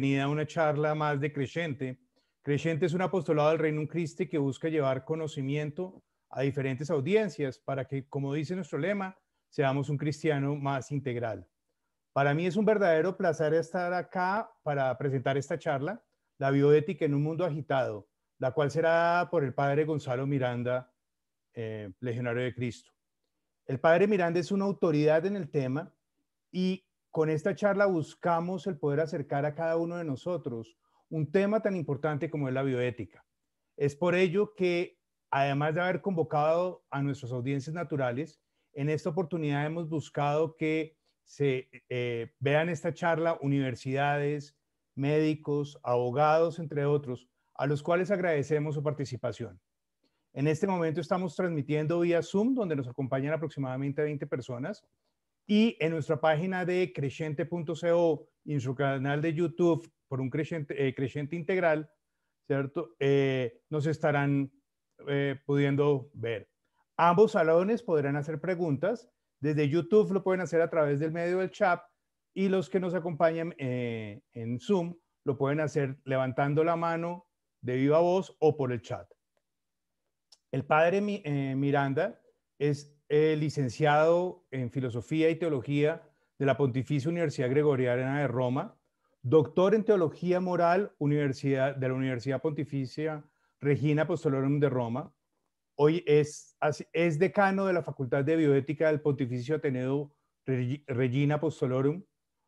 bienvenida a una charla más de Crescente. Crescente es un apostolado del Reino Cristo que busca llevar conocimiento a diferentes audiencias para que, como dice nuestro lema, seamos un cristiano más integral. Para mí es un verdadero placer estar acá para presentar esta charla, La bioética en un mundo agitado, la cual será por el padre Gonzalo Miranda, eh, legionario de Cristo. El padre Miranda es una autoridad en el tema y con esta charla buscamos el poder acercar a cada uno de nosotros un tema tan importante como es la bioética. Es por ello que, además de haber convocado a nuestras audiencias naturales, en esta oportunidad hemos buscado que se eh, vean esta charla universidades, médicos, abogados, entre otros, a los cuales agradecemos su participación. En este momento estamos transmitiendo vía Zoom, donde nos acompañan aproximadamente 20 personas. Y en nuestra página de creciente.co y en su canal de YouTube por un creciente, eh, creciente integral, ¿cierto? Eh, nos estarán eh, pudiendo ver. Ambos salones podrán hacer preguntas. Desde YouTube lo pueden hacer a través del medio del chat y los que nos acompañan en Zoom lo pueden hacer levantando la mano de viva voz o por el chat. El padre Miranda es eh, licenciado en Filosofía y Teología de la Pontificia Universidad Gregoriana de Roma, doctor en Teología Moral de la Universidad Pontificia Regina Apostolorum de Roma. Hoy es, decano de la Facultad de Bioética del Pontificio Ateneo Regina Apostolorum,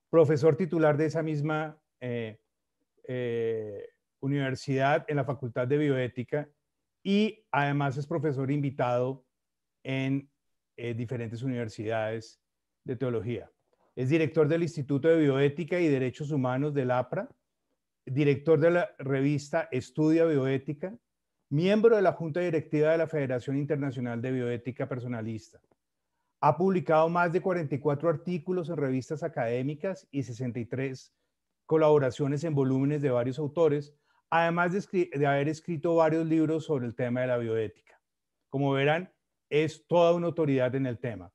profesor titular de esa misma eh, eh, universidad en la Facultad de Bioética y además es profesor invitado en eh, diferentes universidades de teología. Es director del Instituto de Bioética y Derechos Humanos del APRA, director de la revista Estudia Bioética, miembro de la Junta Directiva de la Federación Internacional de Bioética Personalista. Ha publicado más de 44 artículos en revistas académicas y 63 colaboraciones en volúmenes de varios autores, además de, haber escrito varios libros sobre el tema de la bioética. Como verán, es toda una autoridad en el tema.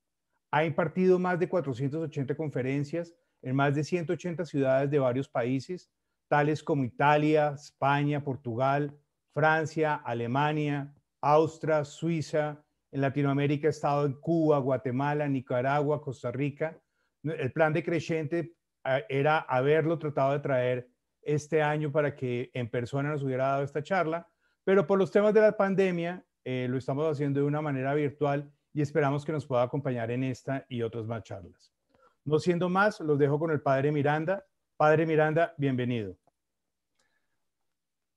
Ha impartido más de 480 conferencias en más de 180 ciudades de varios países, tales como Italia, España, Portugal, Francia, Alemania, Austria, Suiza. En Latinoamérica ha estado en Cuba, Guatemala, Nicaragua, Costa Rica. El plan de creciente ah, era haberlo tratado de traer este año para que en persona nos hubiera dado esta charla, pero por los temas de la pandemia eh, lo estamos haciendo de una manera virtual y esperamos que nos pueda acompañar en esta y otras más charlas. No siendo más, los dejo con el padre Miranda. Padre Miranda, bienvenido.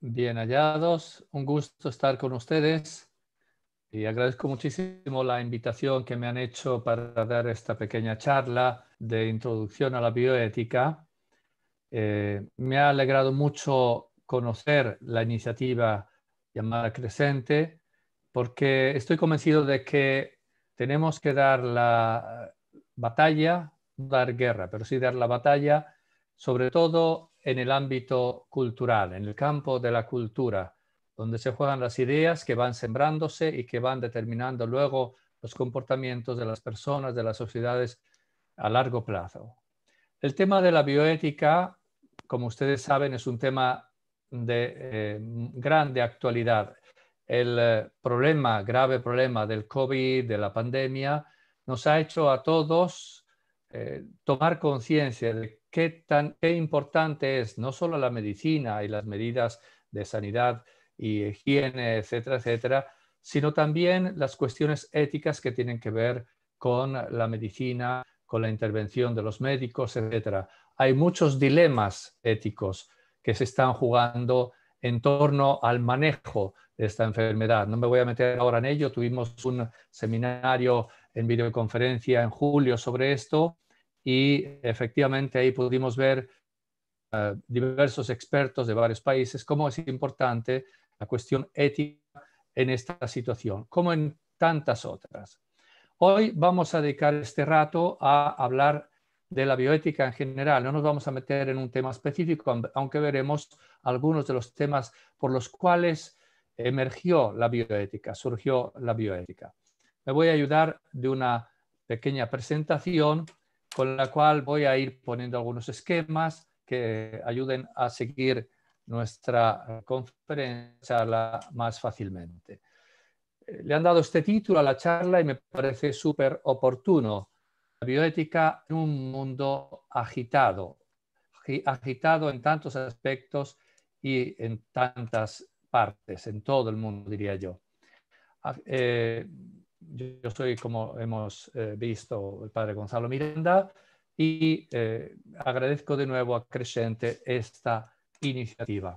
Bien hallados, un gusto estar con ustedes y agradezco muchísimo la invitación que me han hecho para dar esta pequeña charla de introducción a la bioética. Eh, me ha alegrado mucho conocer la iniciativa llamada Crescente, porque estoy convencido de que tenemos que dar la batalla, dar guerra, pero sí dar la batalla, sobre todo en el ámbito cultural, en el campo de la cultura, donde se juegan las ideas que van sembrándose y que van determinando luego los comportamientos de las personas, de las sociedades a largo plazo. El tema de la bioética, como ustedes saben, es un tema de eh, grande actualidad el eh, problema, grave problema del COVID, de la pandemia, nos ha hecho a todos eh, tomar conciencia de qué, tan, qué importante es no solo la medicina y las medidas de sanidad y higiene, etcétera, etcétera, sino también las cuestiones éticas que tienen que ver con la medicina, con la intervención de los médicos, etcétera. Hay muchos dilemas éticos que se están jugando en torno al manejo esta enfermedad. No me voy a meter ahora en ello. Tuvimos un seminario en videoconferencia en julio sobre esto y efectivamente ahí pudimos ver eh, diversos expertos de varios países cómo es importante la cuestión ética en esta situación, como en tantas otras. Hoy vamos a dedicar este rato a hablar de la bioética en general. No nos vamos a meter en un tema específico, aunque veremos algunos de los temas por los cuales emergió la bioética, surgió la bioética. Me voy a ayudar de una pequeña presentación con la cual voy a ir poniendo algunos esquemas que ayuden a seguir nuestra conferencia más fácilmente. Le han dado este título a la charla y me parece súper oportuno. La bioética en un mundo agitado, agitado en tantos aspectos y en tantas partes, en todo el mundo, diría yo. Ah, eh, yo soy, como hemos eh, visto, el padre Gonzalo Miranda y eh, agradezco de nuevo a Crescente esta iniciativa.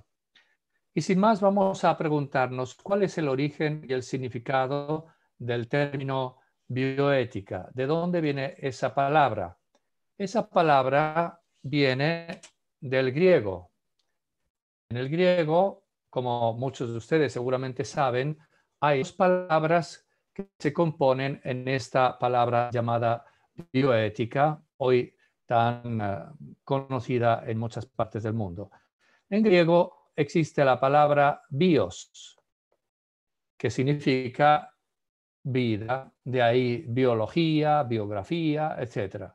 Y sin más, vamos a preguntarnos cuál es el origen y el significado del término bioética. ¿De dónde viene esa palabra? Esa palabra viene del griego. En el griego, como muchos de ustedes seguramente saben, hay dos palabras que se componen en esta palabra llamada bioética, hoy tan eh, conocida en muchas partes del mundo. En griego existe la palabra bios, que significa vida, de ahí biología, biografía, etc.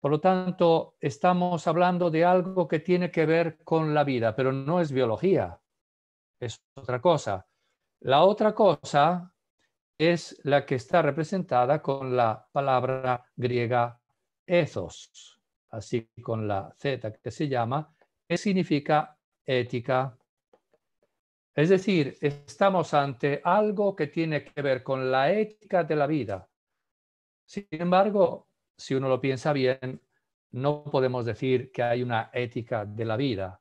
Por lo tanto, estamos hablando de algo que tiene que ver con la vida, pero no es biología, es otra cosa. La otra cosa es la que está representada con la palabra griega ethos, así con la Z que se llama, que significa ética. Es decir, estamos ante algo que tiene que ver con la ética de la vida. Sin embargo, si uno lo piensa bien, no podemos decir que hay una ética de la vida.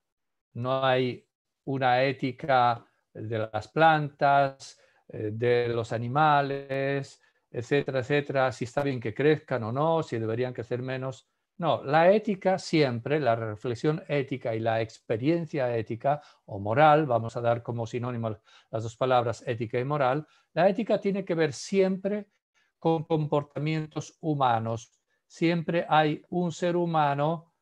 No hay una ética de las plantas, eh, de los animales, etcétera, etcétera, si está bien que crezcan o no, si deberían crecer menos. No, la ética siempre, la reflexión ética y la experiencia ética o moral, vamos a dar como sinónimo las dos palabras ética y moral, la ética tiene que ver siempre con comportamientos humanos. Siempre hay un ser humano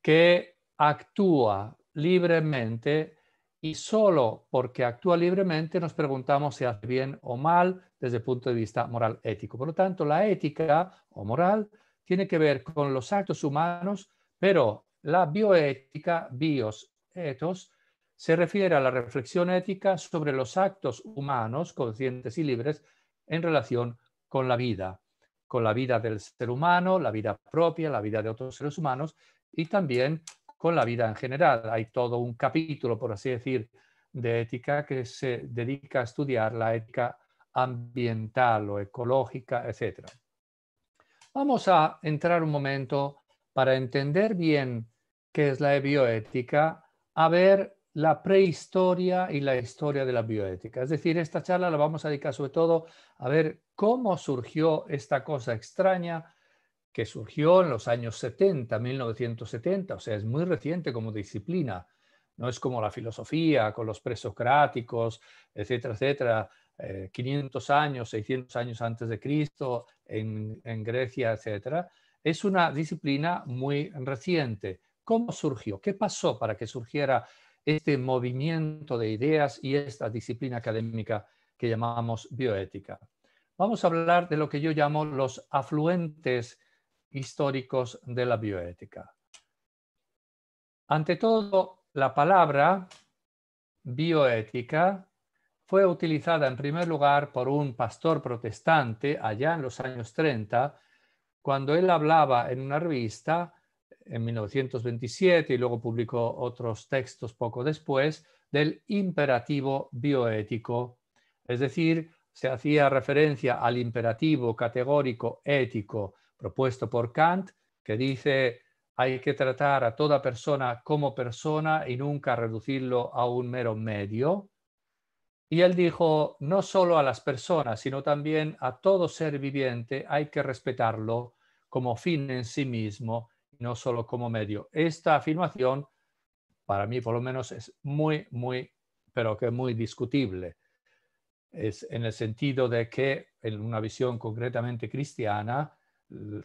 que actúa libremente y solo porque actúa libremente nos preguntamos si hace bien o mal desde el punto de vista moral ético. Por lo tanto, la ética o moral tiene que ver con los actos humanos, pero la bioética, bios, etos, se refiere a la reflexión ética sobre los actos humanos, conscientes y libres, en relación con la vida, con la vida del ser humano, la vida propia, la vida de otros seres humanos y también con la vida en general. Hay todo un capítulo, por así decir, de ética que se dedica a estudiar la ética ambiental o ecológica, etc. Vamos a entrar un momento para entender bien qué es la bioética, a ver la prehistoria y la historia de la bioética. Es decir, esta charla la vamos a dedicar sobre todo a ver cómo surgió esta cosa extraña que surgió en los años 70, 1970, o sea, es muy reciente como disciplina. No es como la filosofía con los presocráticos, etcétera, etcétera, 500 eh, años, 600 años antes de Cristo en, en Grecia, etcétera. Es una disciplina muy reciente. ¿Cómo surgió? ¿Qué pasó para que surgiera este movimiento de ideas y esta disciplina académica que llamamos bioética? Vamos a hablar de lo que yo llamo los afluentes históricos de la bioética. Ante todo, la palabra bioética fue utilizada en primer lugar por un pastor protestante allá en los años 30, cuando él hablaba en una revista en 1927 y luego publicó otros textos poco después del imperativo bioético, es decir, se hacía referencia al imperativo categórico ético propuesto por Kant, que dice hay que tratar a toda persona como persona y nunca reducirlo a un mero medio. Y él dijo, no solo a las personas, sino también a todo ser viviente hay que respetarlo como fin en sí mismo, no solo como medio. Esta afirmación, para mí por lo menos, es muy, muy, pero que muy discutible. Es en el sentido de que, en una visión concretamente cristiana,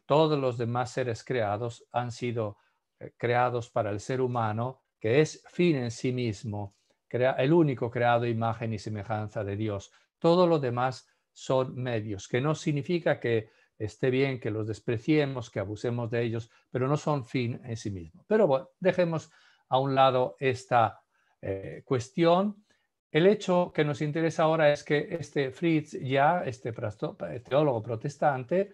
todos los demás seres creados han sido eh, creados para el ser humano, que es fin en sí mismo, el único creado imagen y semejanza de Dios. Todos los demás son medios, que no significa que esté bien, que los despreciemos, que abusemos de ellos, pero no son fin en sí mismo. Pero bueno, dejemos a un lado esta eh, cuestión. El hecho que nos interesa ahora es que este Fritz ya, este teólogo protestante,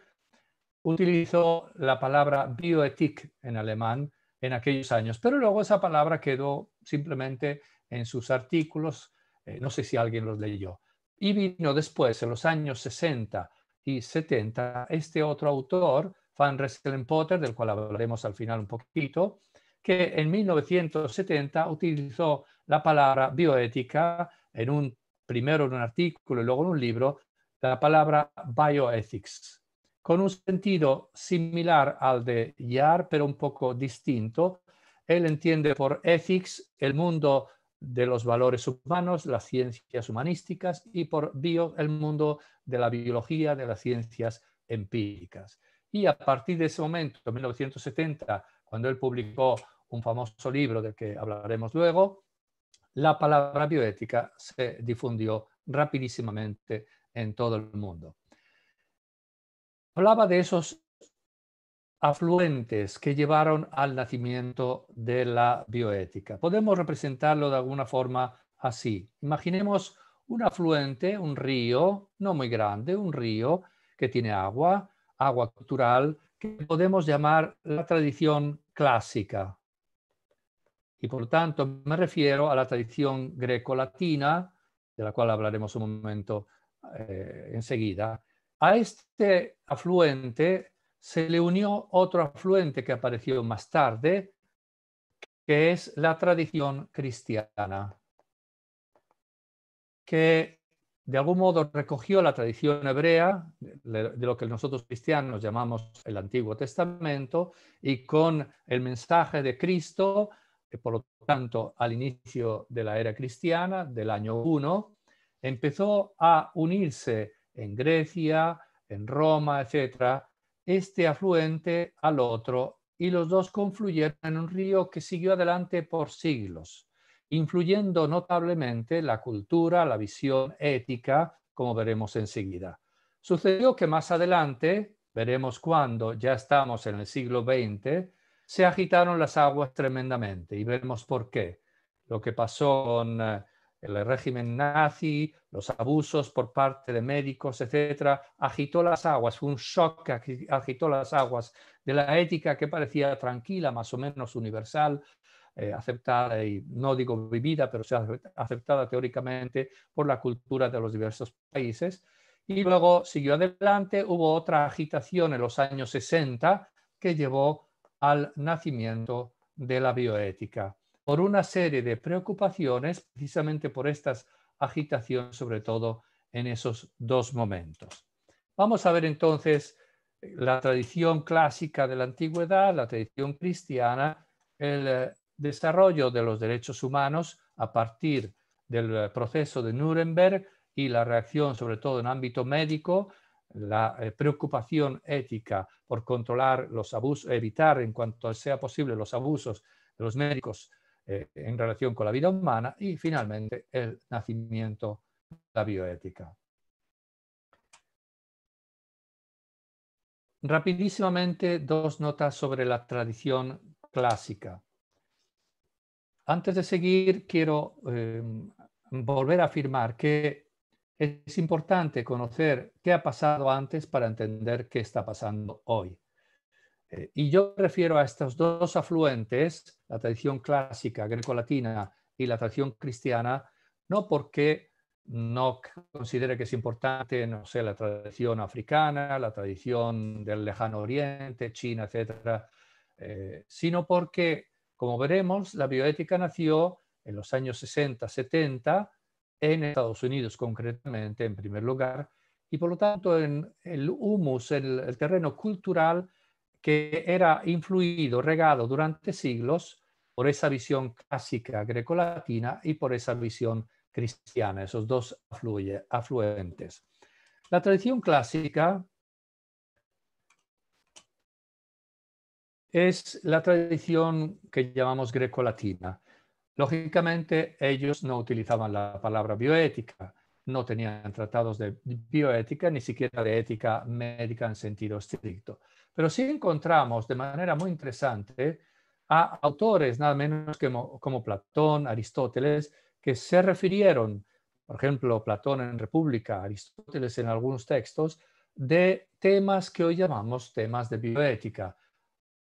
utilizó la palabra bioetic en alemán en aquellos años, pero luego esa palabra quedó simplemente en sus artículos, eh, no sé si alguien los leyó. Y vino después, en los años 60 y 70, este otro autor, Van Resselen Potter, del cual hablaremos al final un poquito, que en 1970 utilizó la palabra bioética en un primero en un artículo y luego en un libro, la palabra bioethics, con un sentido similar al de Yar, pero un poco distinto. Él entiende por ethics el mundo de los valores humanos, las ciencias humanísticas, y por bio el mundo de la biología, de las ciencias empíricas. Y a partir de ese momento, en 1970, cuando él publicó un famoso libro del que hablaremos luego, la palabra bioética se difundió rapidísimamente en todo el mundo. Hablaba de esos afluentes que llevaron al nacimiento de la bioética. Podemos representarlo de alguna forma así. Imaginemos un afluente, un río, no muy grande, un río que tiene agua, agua cultural, que podemos llamar la tradición clásica. Y por tanto me refiero a la tradición greco-latina, de la cual hablaremos un momento eh, enseguida, a este afluente se le unió otro afluente que apareció más tarde, que es la tradición cristiana, que de algún modo recogió la tradición hebrea, de lo que nosotros cristianos llamamos el Antiguo Testamento, y con el mensaje de Cristo, eh, por lo tanto, al inicio de la era cristiana, del año 1, empezó a unirse en Grecia, en Roma, etcétera. este afluente al otro y los dos confluyeron en un río que siguió adelante por siglos, influyendo notablemente la cultura, la visión ética, como veremos enseguida. Sucedió que más adelante, veremos cuándo, ya estamos en el siglo XX, se agitaron las aguas tremendamente y veremos por qué. Lo que pasó con eh, el régimen nazi, los abusos por parte de médicos, etcétera, agitó las aguas, fue un shock que agitó las aguas de la ética que parecía tranquila, más o menos universal, eh, aceptada y no digo vivida, pero aceptada teóricamente por la cultura de los diversos países. Y luego siguió adelante, hubo otra agitación en los años 60 que llevó al nacimiento de la bioética por una serie de preocupaciones, precisamente por estas agitaciones, sobre todo en esos dos momentos. Vamos a ver entonces eh, la tradición clásica de la antigüedad, la tradición cristiana, el eh, desarrollo de los derechos humanos a partir del eh, proceso de Nuremberg y la reacción, sobre todo en ámbito médico, la preocupación ética por controlar los abusos, evitar en cuanto sea posible los abusos de los médicos eh, en relación con la vida humana y finalmente el nacimiento de la bioética. Rapidísimamente, dos notas sobre la tradición clásica. Antes de seguir, quiero eh, volver a afirmar que es importante conocer qué ha pasado antes para entender qué está pasando hoy. Eh, y yo refiero a estos dos afluentes, la tradición clásica grecolatina y la tradición cristiana, no porque no considere que es importante, no sé, la tradición africana, la tradición del lejano oriente, China, etcétera, eh, sino porque, como veremos, la bioética nació en los años 60, 70, en Estados Unidos concretamente, en primer lugar, y por lo tanto en el humus, el terreno cultural, que era influido, regado durante siglos por esa visión clásica grecolatina y por esa visión cristiana, esos dos afluentes. La tradición clásica es la tradición que llamamos grecolatina. Lógicamente, ellos no utilizaban la palabra bioética, no tenían tratados de bioética, ni siquiera de ética médica en sentido estricto. Pero sí encontramos de manera muy interesante a autores, nada menos que como, Platón, Aristóteles, que se refirieron, por ejemplo, Platón en República, Aristóteles en algunos textos, de temas que hoy llamamos temas de bioética.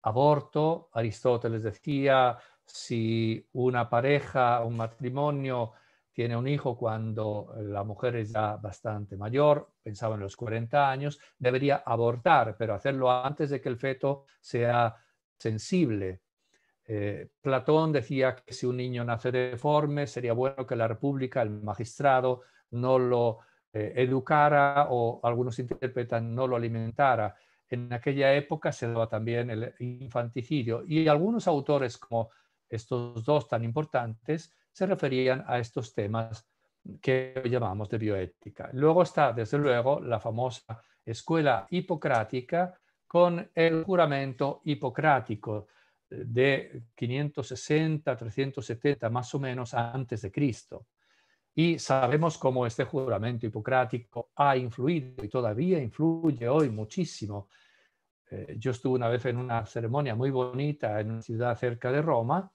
Aborto, Aristóteles decía, si una pareja, un matrimonio tiene un hijo cuando la mujer es ya bastante mayor, pensaba en los 40 años, debería abortar, pero hacerlo antes de que el feto sea sensible. Eh, Platón decía que si un niño nace deforme, sería bueno que la República, el magistrado, no lo eh, educara o algunos interpretan no lo alimentara. En aquella época se daba también el infanticidio y algunos autores como estos dos tan importantes se referían a estos temas que llamamos de bioética. Luego está, desde luego, la famosa escuela hipocrática con el juramento hipocrático de 560, 370 más o menos antes de Cristo. Y sabemos cómo este juramento hipocrático ha influido y todavía influye hoy muchísimo. Eh, yo estuve una vez en una ceremonia muy bonita en una ciudad cerca de Roma,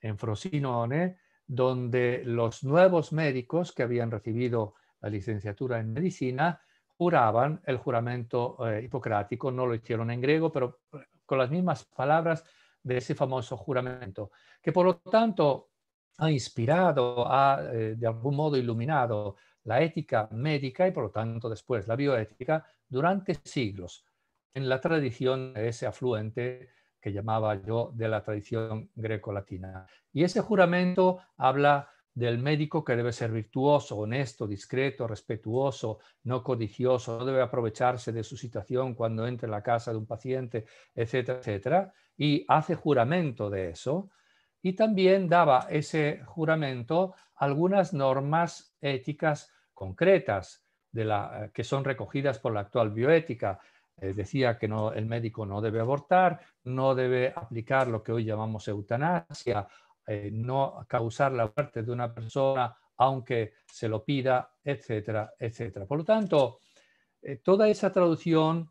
en Frosinone, donde los nuevos médicos que habían recibido la licenciatura en medicina juraban el juramento eh, hipocrático, no lo hicieron en griego, pero eh, con las mismas palabras de ese famoso juramento, que por lo tanto ha inspirado, ha eh, de algún modo iluminado la ética médica y por lo tanto después la bioética durante siglos en la tradición de ese afluente que llamaba yo de la tradición greco-latina. Y ese juramento habla del médico que debe ser virtuoso, honesto, discreto, respetuoso, no codicioso, no debe aprovecharse de su situación cuando entre en la casa de un paciente, etcétera, etcétera, y hace juramento de eso. Y también daba ese juramento algunas normas éticas concretas de la, eh, que son recogidas por la actual bioética, eh, decía que no, el médico no debe abortar, no debe aplicar lo que hoy llamamos eutanasia, eh, no causar la muerte de una persona aunque se lo pida, etcétera, etcétera. Por lo tanto, eh, toda esa traducción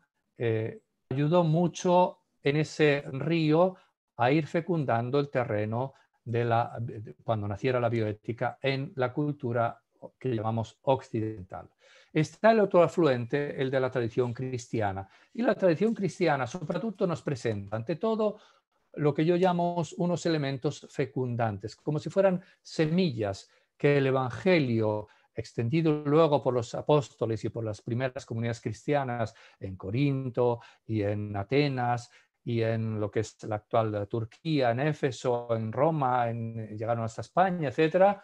ayudó mucho en ese río a ir fecundando el terreno de la, cuando naciera la bioética en la cultura que llamamos occidental. Está el otro afluente, el de la tradición cristiana. Y la tradición cristiana, sobre todo, nos presenta, ante todo, lo que yo llamo unos elementos fecundantes, como si fueran semillas que el Evangelio, extendido luego por los apóstoles y por las primeras comunidades cristianas en Corinto y en Atenas y en lo que es la actual Turquía, en Éfeso, en Roma, en, llegaron hasta España, etcétera,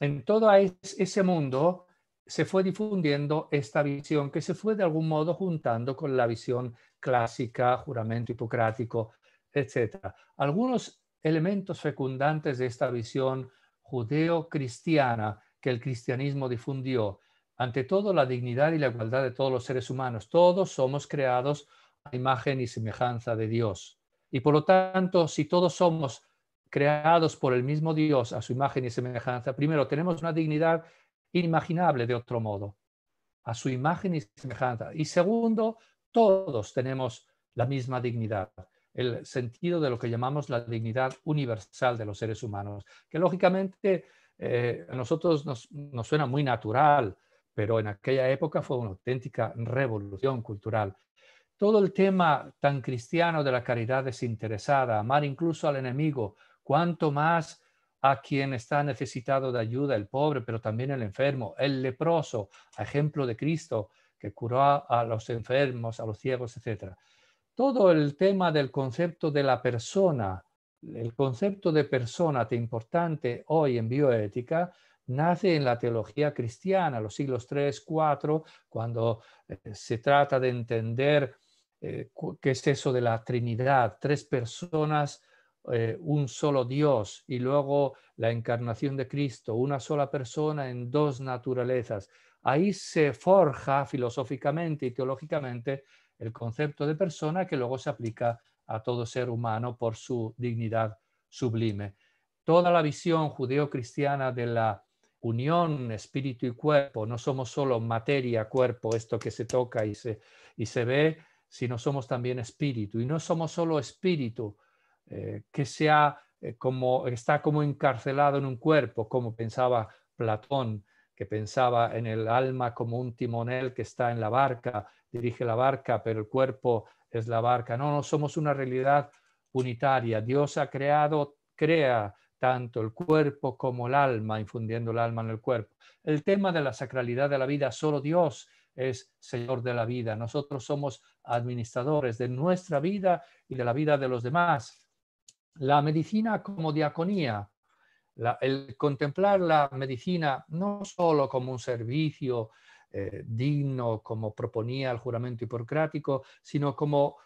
en todo ese mundo se fue difundiendo esta visión que se fue de algún modo juntando con la visión clásica, juramento hipocrático, etc. Algunos elementos fecundantes de esta visión judeo-cristiana que el cristianismo difundió, ante todo la dignidad y la igualdad de todos los seres humanos. Todos somos creados a imagen y semejanza de Dios. Y por lo tanto, si todos somos creados por el mismo Dios a su imagen y semejanza, primero tenemos una dignidad inimaginable de otro modo, a su imagen y semejanza. Y segundo, todos tenemos la misma dignidad, el sentido de lo que llamamos la dignidad universal de los seres humanos, que lógicamente eh, a nosotros nos suena muy natural, pero en aquella época fue una auténtica revolución cultural todo el tema tan cristiano de la caridad desinteresada, amar incluso al enemigo, cuanto más a quien está necesitado de ayuda, el pobre, pero también el enfermo, el leproso, ejemplo de Cristo que curó a los enfermos, a los ciegos, etc. Todo el tema del concepto de la persona, el concepto de persona tan importante hoy en bioética, nace en la teología cristiana, los siglos 3, 4, cuando eh, se trata de entender eh, qué es eso de la Trinidad, tres personas eh, un solo Dios y luego la encarnación de Cristo, una sola persona en dos naturalezas. Ahí se forja filosóficamente y teológicamente el concepto de persona que luego se aplica a todo ser humano por su dignidad sublime. Toda la visión judeocristiana de la unión espíritu y cuerpo, no somos solo materia, cuerpo, esto que se toca y se, y se ve, sino somos también espíritu. Y no somos solo espíritu, eh, que sea eh, como, está como encarcelado en un cuerpo, como pensaba Platón, que pensaba en el alma como un timonel que está en la barca, dirige la barca, pero el cuerpo es la barca. No, no somos una realidad unitaria. Dios ha creado, crea tanto el cuerpo como el alma, infundiendo el alma en el cuerpo. El tema de la sacralidad de la vida, solo Dios es Señor de la vida. Nosotros somos administradores de nuestra vida y de la vida de los demás la medicina como diaconía, el contemplar la medicina no solo como un servicio eh, digno, como proponía el juramento hipocrático, sino como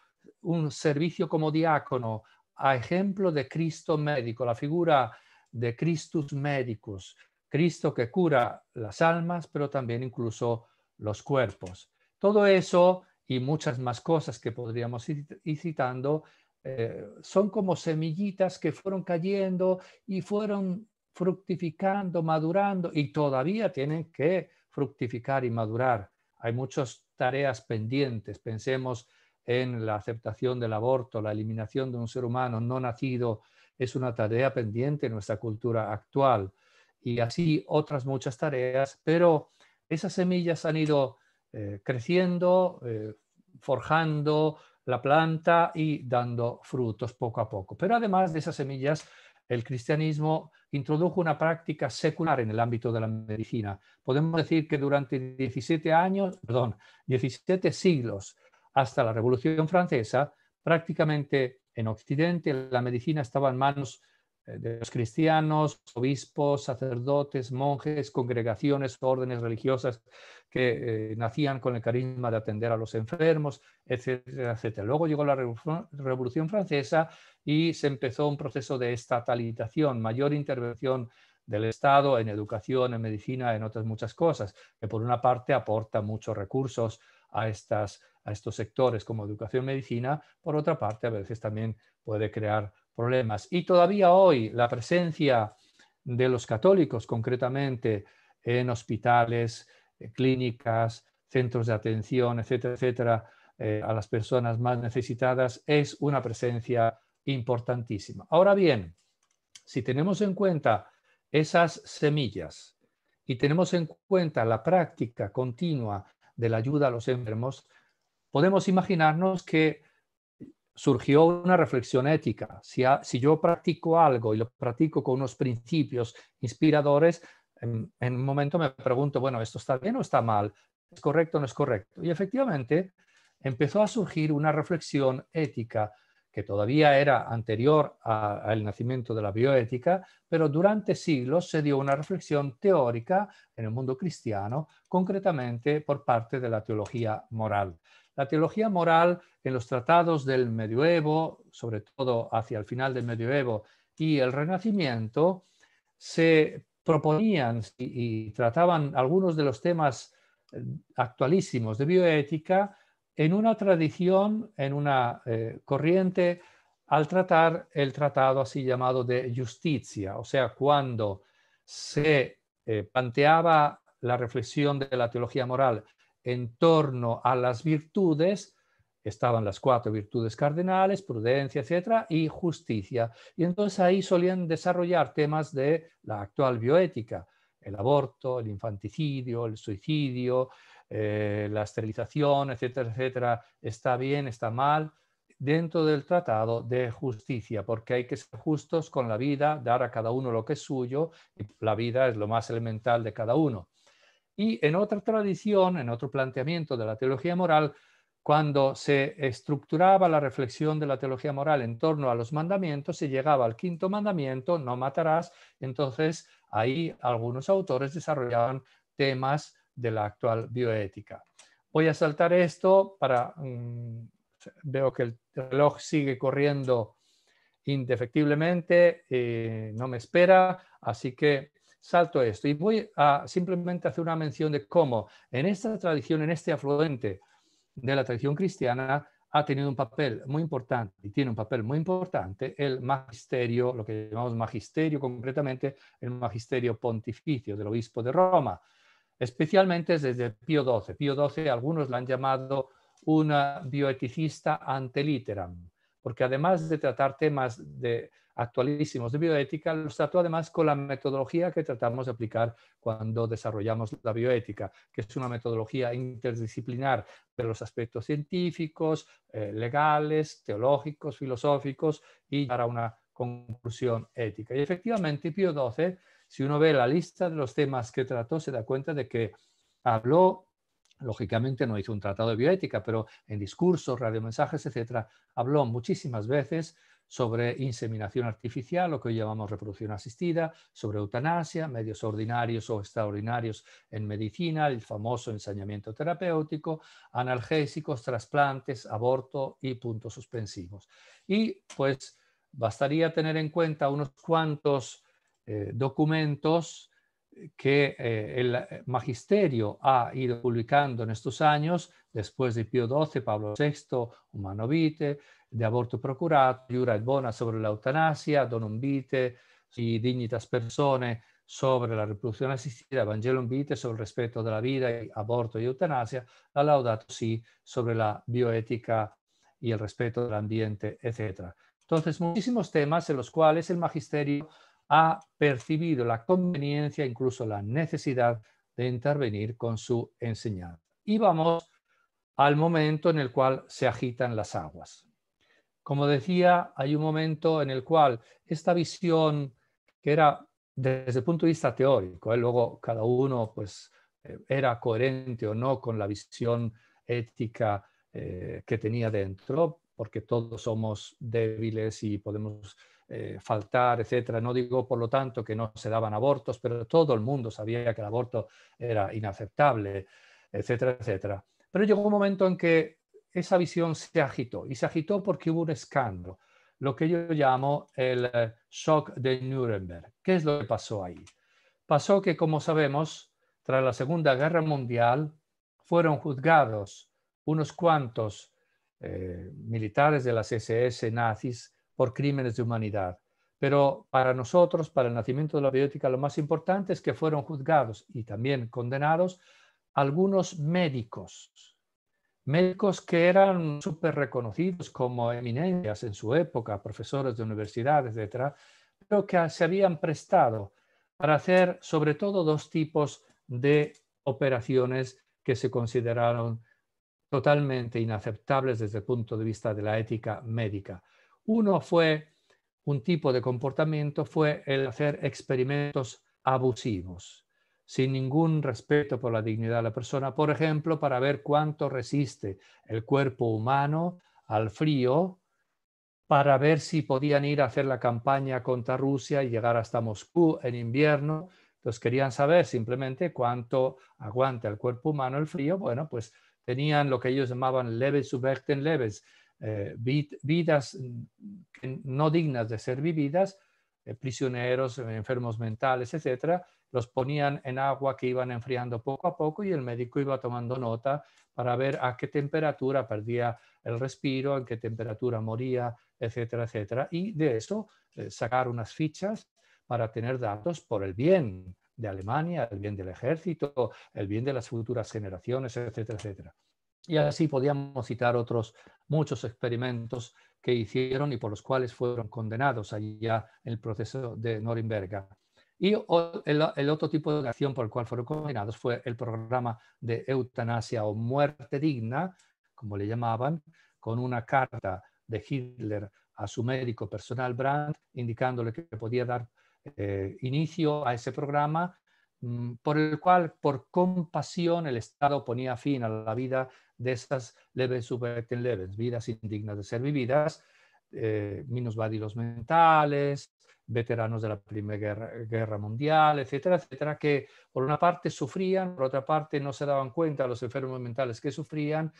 un servicio como diácono, a ejemplo de Cristo médico, la figura de Christus medicus, Cristo que cura las almas, pero también incluso los cuerpos. Todo eso y muchas más cosas que podríamos ir citando eh, son como semillitas que fueron cayendo y fueron fructificando, madurando y todavía tienen que fructificar y madurar. Hay muchas tareas pendientes. Pensemos en la aceptación del aborto, la eliminación de un ser humano no nacido, es una tarea pendiente en nuestra cultura actual. Y así otras muchas tareas, pero esas semillas han ido eh, creciendo, eh, forjando, la planta y dando frutos poco a poco. Pero además de esas semillas, el cristianismo introdujo una práctica secular en el ámbito de la medicina. Podemos decir que durante 17 años, perdón, 17 siglos hasta la Revolución Francesa, prácticamente en Occidente la medicina estaba en manos eh, de los cristianos, obispos, sacerdotes, monjes, congregaciones, órdenes religiosas que eh, nacían con el carisma de atender a los enfermos, etcétera, etcétera. Luego llegó la Revolución, Francesa y se empezó un proceso de estatalización, mayor intervención del Estado en educación, en medicina, en otras muchas cosas, que por una parte aporta muchos recursos a, a estos sectores como educación, medicina, por otra parte a veces también puede crear problemas. Y todavía hoy la presencia de los católicos, concretamente en hospitales, eh, clínicas, centros de atención, etcétera, etcétera, eh, a las personas más necesitadas, es una presencia importantísima. Ahora bien, si tenemos en cuenta esas semillas y tenemos en cuenta la práctica continua de la ayuda a los enfermos, podemos imaginarnos que surgió una reflexión ética. Si, yo practico algo y lo practico con unos principios inspiradores, en, en, un momento me pregunto, bueno, ¿esto está bien o está mal? ¿Es correcto o no es correcto? Y efectivamente empezó a surgir una reflexión ética que todavía era anterior al nacimiento de la bioética, pero durante siglos se dio una reflexión teórica en el mundo cristiano, concretamente por parte de la teología moral. La teología moral en los tratados del medioevo, sobre todo hacia el final del medioevo y el renacimiento, se proponían y, trataban algunos de los temas eh, actualísimos de bioética en una tradición, en una eh, corriente, al tratar el tratado así llamado de justicia, o sea, cuando se eh, planteaba la reflexión de la teología moral en torno a las virtudes, estaban las cuatro virtudes cardinales, prudencia, etcétera, y justicia. Y entonces ahí solían desarrollar temas de la actual bioética, el aborto, el infanticidio, el suicidio, eh, la esterilización, etcétera, etcétera, está bien, está mal, dentro del tratado de justicia, porque hay que ser justos con la vida, dar a cada uno lo que es suyo, y la vida es lo más elemental de cada uno. Y en otra tradición, en otro planteamiento de la teología moral, cuando se estructuraba la reflexión de la teología moral en torno a los mandamientos, se llegaba al quinto mandamiento, no matarás, entonces ahí algunos autores desarrollaban temas de la actual bioética. Voy a saltar esto para... Mm, veo que el reloj sigue corriendo indefectiblemente, eh, no me espera, así que salto esto y voy a simplemente hacer una mención de cómo en esta tradición, en este afluente de la tradición cristiana, ha tenido un papel muy importante y tiene un papel muy importante el magisterio, lo que llamamos magisterio concretamente, el magisterio pontificio del obispo de Roma, especialmente desde Pío XII. Pío XII algunos la han llamado una bioeticista anteliteram, porque además de tratar temas de actualísimos de bioética, los trató además con la metodología que tratamos de aplicar cuando desarrollamos la bioética, que es una metodología interdisciplinar de los aspectos científicos, eh, legales, teológicos, filosóficos y para una conclusión ética. Y efectivamente, Pío XII, si uno ve la lista de los temas que trató, se da cuenta de que habló lógicamente no hizo un tratado de bioética, pero en discursos, radiomensajes, etcétera, habló muchísimas veces sobre inseminación artificial, lo que hoy llamamos reproducción asistida, sobre eutanasia, medios ordinarios o extraordinarios en medicina, el famoso ensañamiento terapéutico, analgésicos, trasplantes, aborto y puntos suspensivos. Y pues bastaría tener en cuenta unos cuantos eh, documentos que eh, el eh, magisterio ha ido publicando en estos años, después de Pío XII, Pablo VI, Humano de aborto procurato, et Bona sobre la eutanasia, Donum Vitae, y Dignitas Persone sobre la reproducción asistida, evangelum Vitae sobre el respeto de la vida, aborto y e eutanasia, la Laudato Si sobre la bioética y el respeto del ambiente, etc. Entonces, muchísimos temas en los cuales el magisterio ha percibido la conveniencia, incluso la necesidad de intervenir con su enseñanza. Y vamos al momento en el cual se agitan las aguas. Como decía, hay un momento en el cual esta visión, que era desde el punto de vista teórico, ¿eh? luego cada uno pues, eh, era coherente o no con la visión ética eh, que tenía dentro, porque todos somos débiles y podemos faltar, etc. No digo, por lo tanto, que no se daban abortos, pero todo el mundo sabía que el aborto era inaceptable, etcétera, etcétera. Pero llegó un momento en que esa visión se agitó y se agitó porque hubo un escándalo, lo que yo llamo el eh, shock de Nuremberg. ¿Qué es lo que pasó ahí? Pasó que, como sabemos, tras la Segunda Guerra Mundial fueron juzgados unos cuantos eh, militares de las SS nazis por crímenes de humanidad. Pero para nosotros, para el nacimiento de la biótica, lo más importante es que fueron juzgados y también condenados algunos médicos médicos que eran súper reconocidos como eminencias en su época, profesores de universidades, etc., pero que se habían prestado para hacer sobre todo dos tipos de operaciones que se consideraron totalmente inaceptables desde el punto de vista de la ética médica. Uno fue, un tipo de comportamiento fue el hacer experimentos abusivos sin ningún respeto por la dignidad de la persona, por ejemplo, para ver cuánto resiste el cuerpo humano al frío, para ver si podían ir a hacer la campaña contra Rusia y llegar hasta Moscú en invierno. Entonces querían saber simplemente cuánto aguanta el cuerpo humano el frío. Bueno, pues tenían lo que ellos llamaban leves subverten leves, eh, vidas mm, no dignas de ser vividas, eh, prisioneros, eh, enfermos mentales, etcétera, los ponían en agua que iban enfriando poco a poco y el médico iba tomando nota para ver a qué temperatura perdía el respiro, en qué temperatura moría, etcétera, etcétera. Y de eso eh, sacar unas fichas para tener datos por el bien de Alemania, el bien del ejército, el bien de las futuras generaciones, etcétera, etcétera. Y así podíamos citar otros muchos experimentos que hicieron y por los cuales fueron condenados allá en el proceso de Nuremberg. Y el, otro tipo de acción por el cual fueron condenados fue el programa de eutanasia o muerte digna, como le llamaban, con una carta de Hitler a su médico personal Brandt, indicándole que podía dar eh, inicio a ese programa Mm, por el cual por compasión el Estado ponía fin a la vida de esas leves leves, vidas indignas de ser vividas, eh, mentales, veteranos de la Primera Guerra, Mundial, etcétera, etcétera, que por una parte sufrían, por otra parte no se daban cuenta los enfermos mentales que sufrían,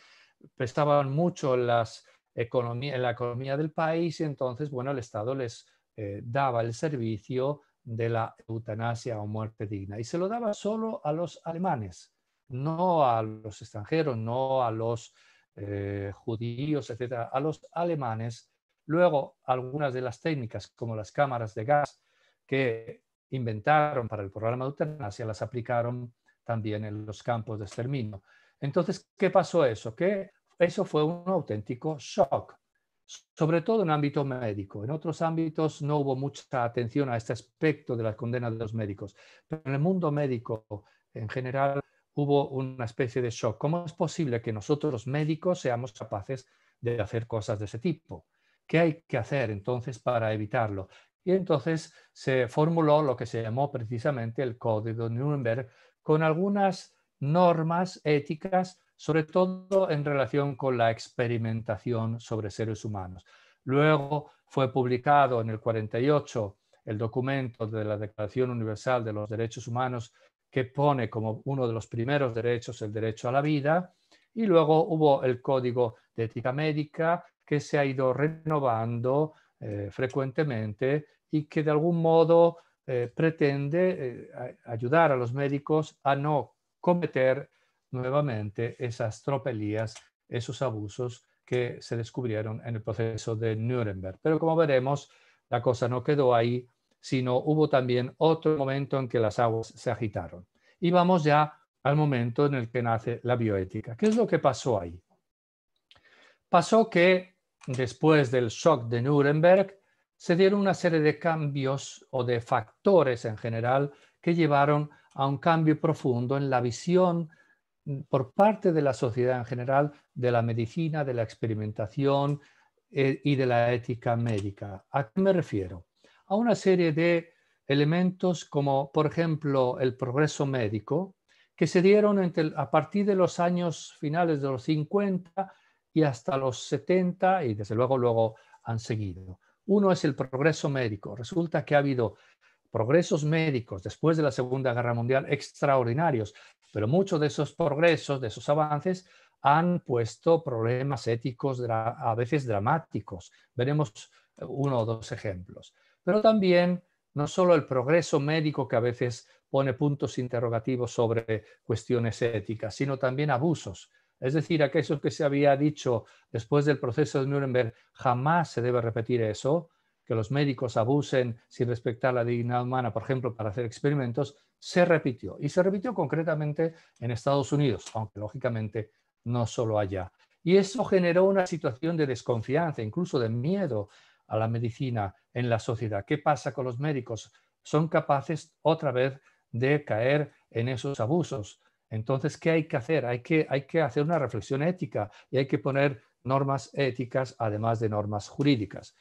prestaban mucho las en la economía del país y entonces, bueno, el Estado les eh, daba el servicio de la eutanasia o muerte digna. Y se lo daba solo a los alemanes, no a los extranjeros, no a los eh, judíos, etcétera, a los alemanes. Luego, algunas de las técnicas, como las cámaras de gas, que inventaron para el programa de eutanasia, las aplicaron también en los campos de exterminio. Entonces, ¿qué pasó eso? Que eso fue un auténtico shock sobre todo en ámbito médico. En otros ámbitos no hubo mucha atención a este aspecto de las condenas de los médicos, pero en el mundo médico en general hubo una especie de shock. ¿Cómo es posible que nosotros los médicos seamos capaces de hacer cosas de ese tipo? ¿Qué hay que hacer entonces para evitarlo? Y entonces se formuló lo que se llamó precisamente el Código de Nuremberg con algunas normas éticas sobre todo en relación con la experimentación sobre seres humanos. Luego fue publicado en el 48 el documento de la Declaración Universal de los Derechos Humanos que pone como uno de los primeros derechos el derecho a la vida y luego hubo el Código de Ética Médica que se ha ido renovando eh, frecuentemente y que de algún modo eh, pretende eh, ayudar a los médicos a no cometer nuevamente esas tropelías, esos abusos que se descubrieron en el proceso de Nuremberg. Pero como veremos, la cosa no quedó ahí, sino hubo también otro momento en que las aguas se agitaron. Y vamos ya al momento en el que nace la bioética. ¿Qué es lo que pasó ahí? Pasó que después del shock de Nuremberg se dieron una serie de cambios o de factores en general que llevaron a un cambio profundo en la visión por parte de la sociedad en general, de la medicina, de la experimentación eh, y de la ética médica. ¿A qué me refiero? A una serie de elementos como, por ejemplo, el progreso médico, que se dieron a partir de los años finales de los 50 y hasta los 70 y desde luego luego han seguido. Uno es el progreso médico. Resulta que ha habido progresos médicos después de la Segunda Guerra Mundial extraordinarios pero muchos de esos progresos, de esos avances, han puesto problemas éticos a veces dramáticos. Veremos eh, uno o dos ejemplos. Pero también no solo el progreso médico que a veces pone puntos interrogativos sobre cuestiones éticas, sino también abusos. Es decir, aquello que se había dicho después del proceso de Nuremberg, jamás se debe repetir eso, que los médicos abusen sin respetar la dignidad humana, por ejemplo, para hacer experimentos, se repitió. Y se repitió concretamente en Estados Unidos, aunque lógicamente no solo allá. Y eso generó una situación de desconfianza, incluso de miedo a la medicina en la sociedad. ¿Qué pasa con los médicos? Son capaces otra vez de caer en esos abusos. Entonces, ¿qué hay que hacer? Hay que, hay que hacer una reflexión ética y hay que poner normas éticas además de normas jurídicas.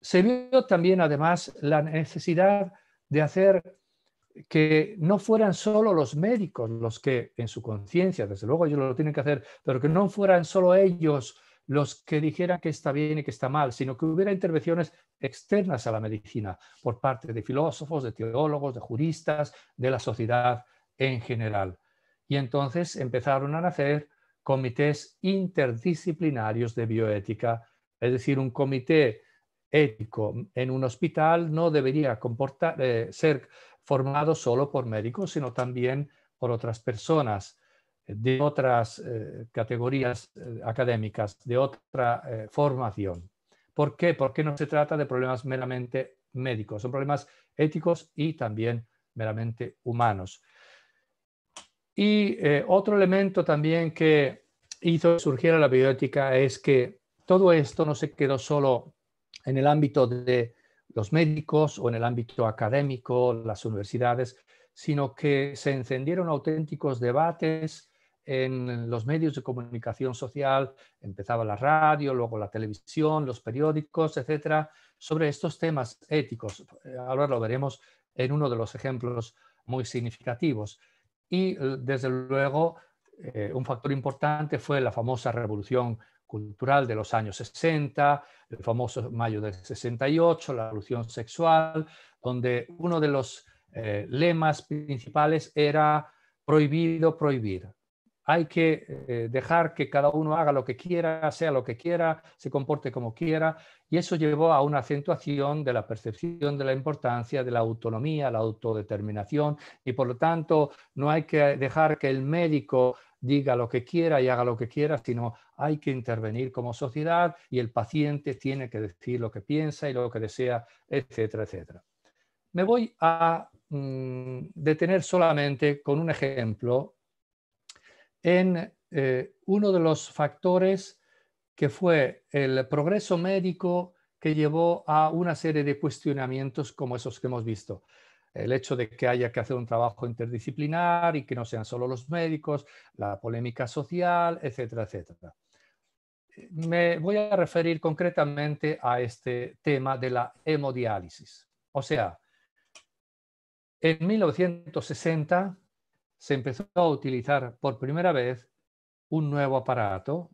Se vio también además la necesidad de hacer que no fueran solo los médicos los que, en su conciencia, desde luego ellos lo tienen que hacer, pero que no fueran solo ellos los que dijeran que está bien y que está mal, sino que hubiera intervenciones externas a la medicina por parte de filósofos, de teólogos, de juristas, de la sociedad en general. Y entonces empezaron a nacer comités interdisciplinarios de bioética, es decir, un comité ético en un hospital no debería comportar, eh, ser formado solo por médicos, sino también por otras personas eh, de otras eh, categorías eh, académicas, de otra formación. ¿Por qué? Porque no se trata de problemas meramente médicos, son problemas éticos y también meramente humanos. Y otro elemento también que hizo surgir a la bioética es que todo esto no se quedó solo en el ámbito de los médicos o en el ámbito académico, las universidades, sino que se encendieron auténticos debates en los medios de comunicación social, empezaba la radio, luego la televisión, los periódicos, etcétera, sobre estos temas éticos. Ahora lo veremos en uno de los ejemplos muy significativos. Y eh, desde luego, eh, un factor importante fue la famosa revolución cultural de los años 60, el famoso mayo del 68, la revolución sexual, donde uno de los eh, lemas principales era prohibido prohibir hay que eh, dejar que cada uno haga lo que quiera, sea lo que quiera, se comporte como quiera, y eso llevó a una acentuación de la percepción de la importancia de la autonomía, la autodeterminación, y por lo tanto no hay que dejar que el médico diga lo que quiera y haga lo que quiera, sino hay que intervenir como sociedad y el paciente tiene que decir lo que piensa y lo que desea, etcétera, etcétera. Me voy a mm, detener solamente con un ejemplo en eh, uno de los factores que fue el progreso médico que llevó a una serie de cuestionamientos como esos que hemos visto. El hecho de que haya que hacer un trabajo interdisciplinar y que no sean solo los médicos, la polémica social, etcétera, etcétera. Me voy a referir concretamente a este tema de la hemodiálisis. O sea, en 1960 se empezó a utilizar por primera vez un nuevo aparato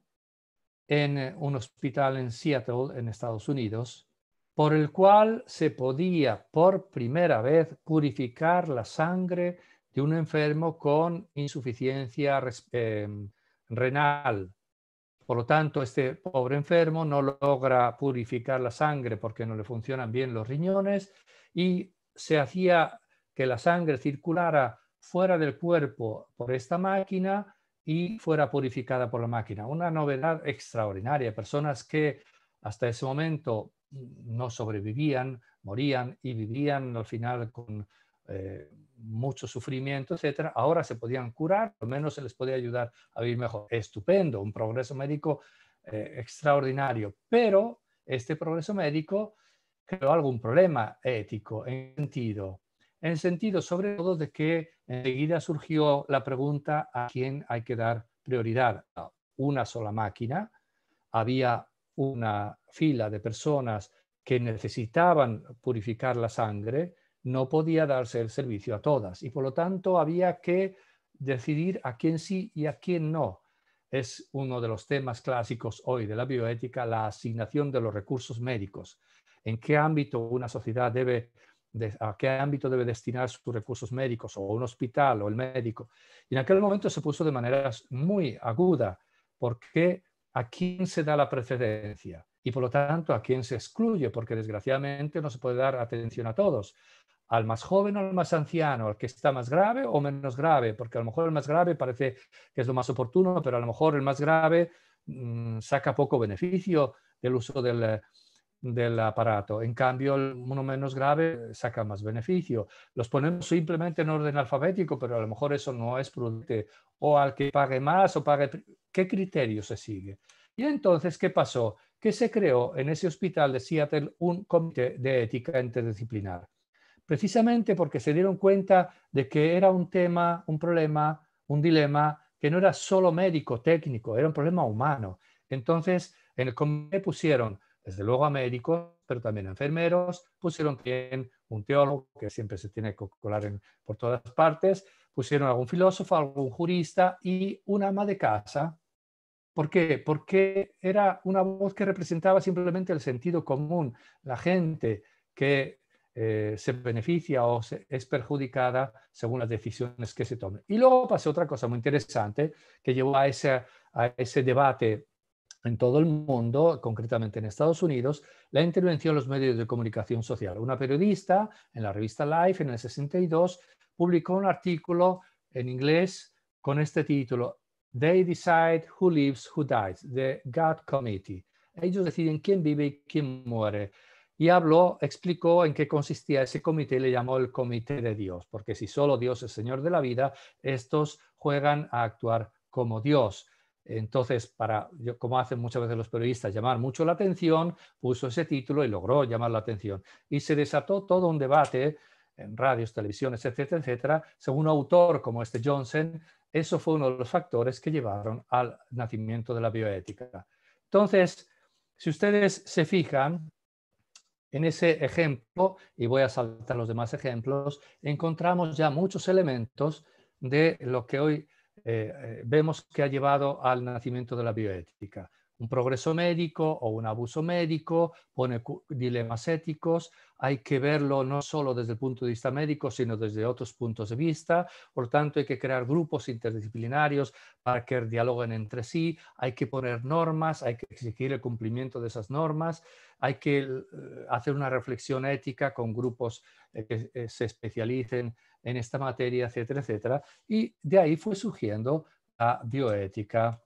en eh, un hospital en Seattle, en Estados Unidos, por el cual se podía por primera vez purificar la sangre de un enfermo con insuficiencia eh, renal. Por lo tanto, este pobre enfermo no logra purificar la sangre porque no le funcionan bien los riñones y se hacía que la sangre circulara fuera del cuerpo por esta máquina y fuera purificada por la máquina. Una novedad extraordinaria. Personas que hasta ese momento no sobrevivían, morían y vivían al final con eh, mucho sufrimiento, etcétera, ahora se podían curar, al menos se les podía ayudar a vivir mejor. Estupendo, un progreso médico eh, extraordinario, pero este progreso médico creó algún problema ético en sentido, en sentido sobre todo de que Enseguida surgió la pregunta a quién hay que dar prioridad, una sola máquina. Había una fila de personas que necesitaban purificar la sangre, no podía darse el servicio a todas y por lo tanto había que decidir a quién sí y a quién no. Es uno de los temas clásicos hoy de la bioética, la asignación de los recursos médicos. ¿En qué ámbito una sociedad debe a qué ámbito debe destinar sus recursos médicos o un hospital o el médico. Y en aquel momento se puso de manera muy aguda porque a quién se da la precedencia? y por lo tanto a quién se excluye, porque desgraciadamente no se puede dar atención a todos. Al más joven o al más anciano, al que está más grave o menos grave, porque a lo mejor el más grave parece que es lo más oportuno, pero a lo mejor el más grave mm, saca poco beneficio del uso del, del aparato. En cambio, uno menos grave eh, saca más beneficio. Los ponemos simplemente en orden alfabético, pero a lo mejor eso no es prudente. O al que pague más o pague... ¿Qué criterio se sigue? Y entonces, ¿qué pasó? Que se creó en ese hospital de Seattle un comité de ética interdisciplinar. Precisamente porque se dieron cuenta de que era un tema, un problema, un dilema que no era solo médico, técnico, era un problema humano. Entonces, en el comité pusieron desde luego a médicos, pero también a enfermeros, pusieron también un teólogo, que siempre se tiene que colar por todas partes, pusieron algún filósofo, algún jurista y una ama de casa. ¿Por qué? Porque era una voz que representaba simplemente el sentido común, la gente que eh, se beneficia o se, es perjudicada según las decisiones que se tomen. Y luego pasó otra cosa muy interesante que llevó a ese, a ese debate en todo el mundo, concretamente en Estados Unidos, la intervención de los medios de comunicación social. Una periodista en la revista Life en el 62 publicó un artículo en inglés con este título, They Decide Who Lives, Who Dies, The God Committee. Ellos deciden quién vive y quién muere. Y habló, explicó en qué consistía ese comité y le llamó el comité de Dios, porque si solo Dios es Señor de la vida, estos juegan a actuar como Dios. Entonces, para, como hacen muchas veces los periodistas, llamar mucho la atención, puso ese título y logró llamar la atención. Y se desató todo un debate en radios, televisiones, etcétera, etcétera. Según un autor como este Johnson, eso fue uno de los factores que llevaron al nacimiento de la bioética. Entonces, si ustedes se fijan en ese ejemplo, y voy a saltar los demás ejemplos, encontramos ya muchos elementos de lo que hoy eh, eh, vemos que ha llevado al nacimiento de la bioética un progreso médico o un abuso médico, pone dilemas éticos, hay que verlo no solo desde el punto de vista médico, sino desde otros puntos de vista, por tanto hay que crear grupos interdisciplinarios para que dialoguen entre sí, hay que poner normas, hay que exigir el cumplimiento de esas normas, hay que eh, hacer una reflexión ética con grupos eh, que eh, se especialicen en esta materia, etcétera, etcétera, y de ahí fue surgiendo la bioética.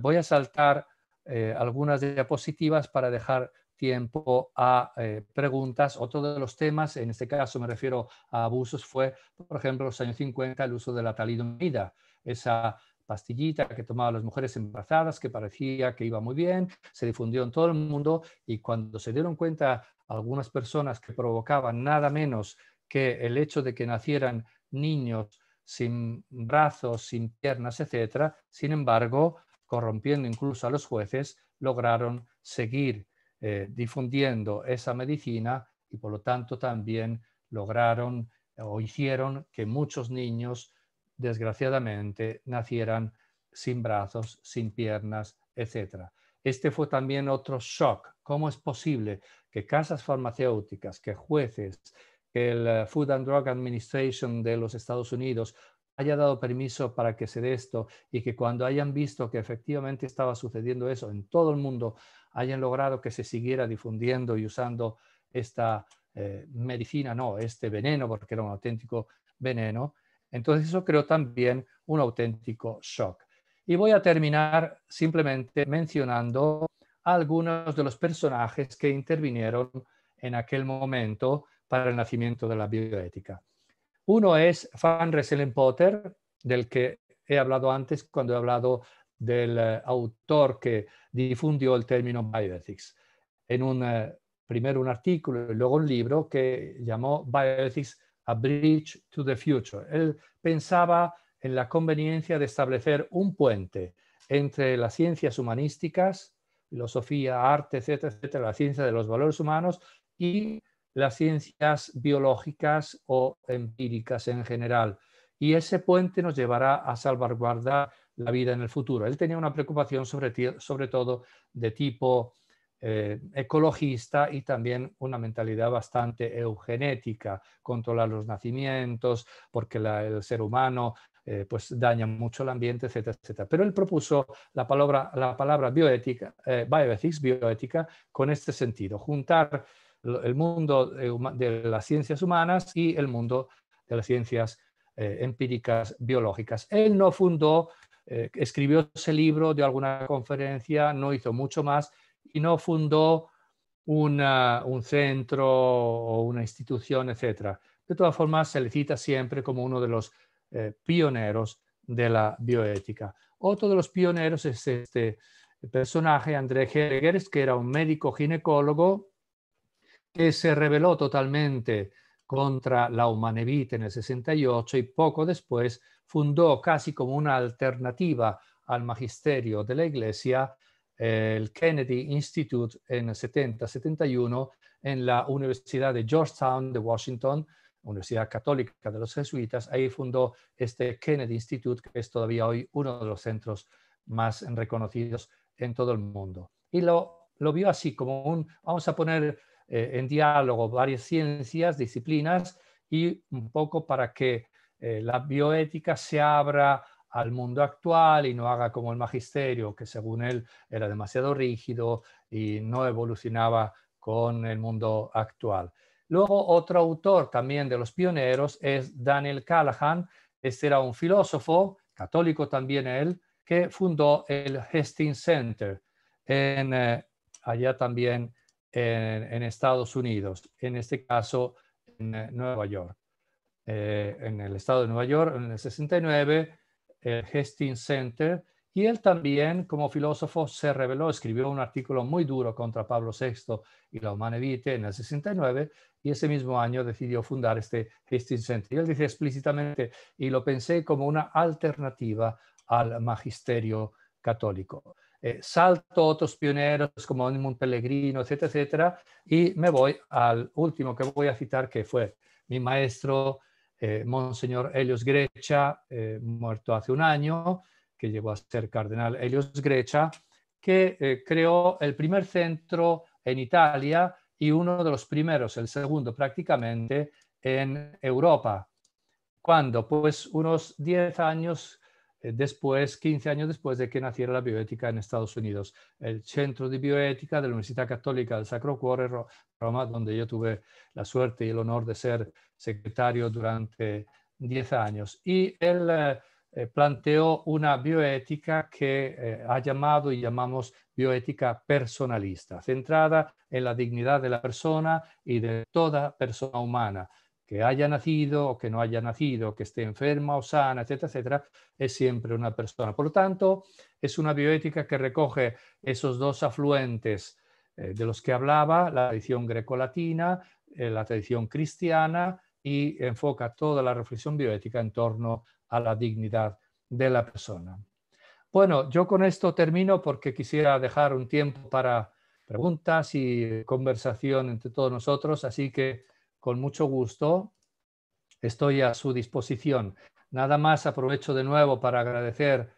voy a saltar eh, algunas diapositivas para dejar tiempo a eh, preguntas. Otro de los temas, en este caso me refiero a abusos, fue, por ejemplo, en los años 50 el uso de la talidomida, esa pastillita que tomaban las mujeres embarazadas, que parecía que iba muy bien, se difundió en todo el mundo y cuando se dieron cuenta algunas personas que provocaban nada menos que el hecho de que nacieran niños sin brazos, sin piernas, etcétera, sin embargo, corrompiendo incluso a los jueces, lograron seguir eh, difundiendo esa medicina y por lo tanto también lograron eh, o hicieron que muchos niños, desgraciadamente, nacieran sin brazos, sin piernas, etc. Este fue también otro shock. ¿Cómo es posible que casas farmacéuticas, que jueces, que el eh, Food and Drug Administration de los Estados Unidos haya dado permiso para que se dé esto y que cuando hayan visto que efectivamente estaba sucediendo eso en todo el mundo, hayan logrado que se siguiera difundiendo y usando esta eh, medicina, no, este veneno, porque era un auténtico veneno. Entonces eso creó también un auténtico shock. Y voy a terminar simplemente mencionando algunos de los personajes que intervinieron en aquel momento para el nacimiento de la bioética. Uno es Fan Resselen Potter, del que he hablado antes cuando he hablado del eh, autor que difundió el término bioethics en un, eh, primero un artículo y luego un libro que llamó Bioethics a Bridge to the Future. Él pensaba en la conveniencia de establecer un puente entre las ciencias humanísticas, filosofía, arte, etcétera, etcétera, la ciencia de los valores humanos y las ciencias biológicas o empíricas en general. Y ese puente nos llevará a salvaguardar la vida en el futuro. Él tenía una preocupación sobre, todo de tipo eh, ecologista y también una mentalidad bastante eugenética, controlar los nacimientos, porque el ser humano eh, pues daña mucho el ambiente, etcétera, etcétera. Pero él propuso la palabra, la palabra bioética, eh, bioethics, bioética, con este sentido, juntar el mundo eh, de las ciencias humanas y el mundo de las ciencias eh, empíricas biológicas. Él no fundó, eh, escribió ese libro de alguna conferencia, no hizo mucho más y no fundó un centro o una institución, etc. De todas formas, se le cita siempre como uno de los pioneros de la bioética. Otro de los pioneros es este personaje, André Hegers, que era un médico ginecólogo que se rebeló totalmente contra la Humanevite en el 68 y poco después fundó casi como una alternativa al magisterio de la Iglesia eh, el Kennedy Institute en 70-71 en la Universidad de Georgetown de Washington, Universidad Católica de los Jesuitas. Ahí fundó este Kennedy Institute, que es todavía hoy uno de los centros más reconocidos en todo el mundo. Y lo, lo vio así como un, vamos a poner eh, en diálogo varias ciencias, disciplinas y un poco para que eh, la bioética se abra al mundo actual y no haga como el magisterio, que según él era demasiado rígido y no evolucionaba con el mundo actual. Luego otro autor también de los pioneros es Daniel Callahan. Este era un filósofo, católico también él, que fundó el Hastings Center en, eh, allá también en, Estados Unidos, en este caso en eh, Nueva York. Eh, en el estado de Nueva York, en el 69, el Hastings Center, y él también, como filósofo, se reveló, escribió un artículo muy duro contra Pablo VI y la Humanevite en el 69, y ese mismo año decidió fundar este Hastings Center. Y él dice explícitamente, y lo pensé como una alternativa al magisterio católico. Eh, salto otros pioneros como un Pellegrino, etcétera, etcétera, y me voy al último que voy a citar, que fue mi maestro, eh, Monseñor Helios Grecha, eh, muerto hace un año, que llegó a ser cardenal Helios Grecha, que creó el primer centro en Italia y uno de los primeros, el segundo prácticamente, en Europa. Cuando, pues unos 10 años eh, después, 15 años después de que naciera la bioética en Estados Unidos. El Centro de Bioética de la Universidad Católica del Sacro Cuore, Roma, donde yo tuve la suerte y el honor de ser secretario durante 10 años. Y él eh, eh, planteó una bioética que ha llamado y llamamos bioética personalista, centrada en la dignidad de la persona y de toda persona humana que haya nacido o que no haya nacido, que esté enferma o sana, etcétera, etcétera, es siempre una persona. Por lo tanto, es una bioética que recoge esos dos afluentes eh, de los que hablaba, la tradición grecolatina, eh, la tradición cristiana, y enfoca toda la reflexión bioética en torno a la dignidad de la persona. Bueno, yo con esto termino porque quisiera dejar un tiempo para preguntas y conversación entre todos nosotros, así que con mucho gusto estoy a su disposición. Nada más aprovecho de nuevo para agradecer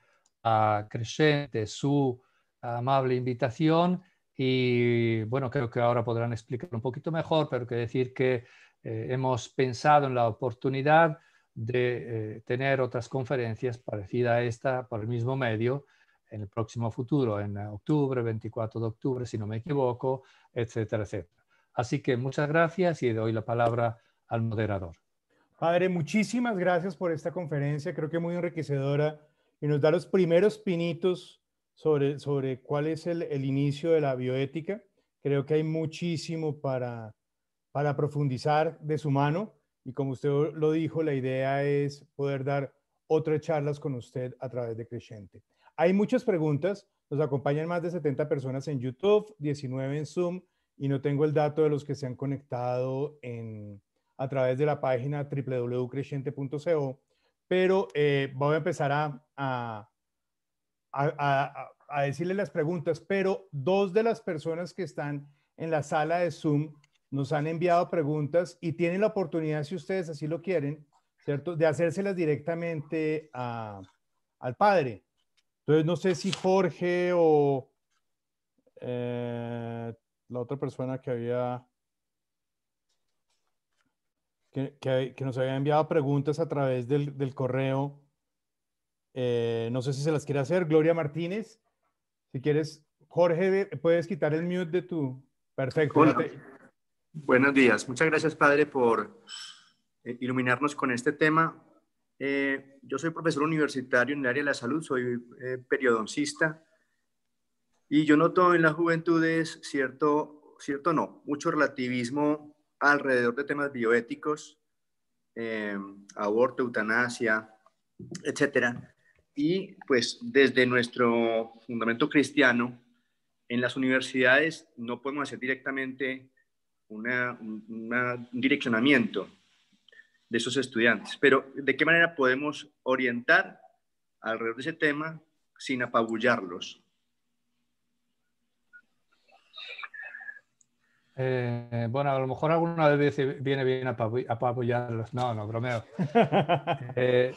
a Crescente su amable invitación y bueno, creo que ahora podrán explicar un poquito mejor, pero que decir que eh, hemos pensado en la oportunidad de eh, tener otras conferencias parecidas a esta por el mismo medio en el próximo futuro, en octubre, 24 de octubre, si no me equivoco, etcétera, etcétera. Así que muchas gracias y doy la palabra al moderador. Padre, muchísimas gracias por esta conferencia, creo que muy enriquecedora y nos da los primeros pinitos sobre, sobre cuál es el, inicio de la bioética. Creo que hay muchísimo para, para profundizar de su mano y como usted lo dijo, la idea es poder dar otras charlas con usted a través de Crescente. Hay muchas preguntas, nos acompañan más de 70 personas en YouTube, 19 en Zoom, y no tengo el dato de los que se han conectado a través de la página www.creciente.co, pero eh, voy a empezar a, a, decirle las preguntas, pero dos de las personas que están en la sala de Zoom nos han enviado preguntas y tienen la oportunidad, si ustedes así lo quieren, ¿cierto? De hacérselas directamente al padre. Entonces, no sé si Jorge o eh, la otra persona que había que, nos había enviado preguntas a través del, correo. Eh, no sé si se las quiere hacer. Gloria Martínez, si quieres, Jorge, puedes quitar el mute de tu. Perfecto. Buenos días. Muchas gracias, padre, por eh, iluminarnos con este tema. Eh, yo soy profesor universitario en el área de la salud, soy periodoncista y yo noto en las juventudes cierto, cierto no, mucho relativismo alrededor de temas bioéticos, eh, aborto, eutanasia, etcétera. Y pues desde nuestro fundamento cristiano, en las universidades no podemos hacer directamente un direccionamiento de esos estudiantes, pero ¿de qué manera podemos orientar alrededor de ese tema sin apabullarlos? Eh, bueno, a lo mejor alguna vez viene bien a apoyarlos. No, no, bromeo. Eh,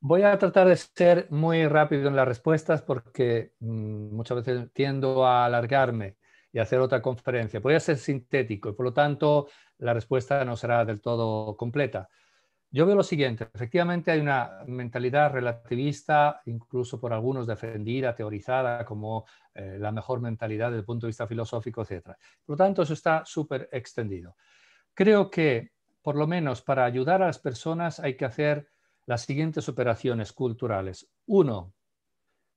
voy a tratar de ser muy rápido en las respuestas porque mm, muchas veces tiendo a alargarme y hacer otra conferencia. Voy a ser sintético y por lo tanto la respuesta no será del todo completa. Yo veo lo siguiente, efectivamente hay una mentalidad relativista, incluso por algunos defendida, teorizada como eh, la mejor mentalidad desde el punto de vista filosófico, etc. Por lo tanto, eso está súper extendido. Creo que, por lo menos para ayudar a las personas, hay que hacer las siguientes operaciones culturales. Uno,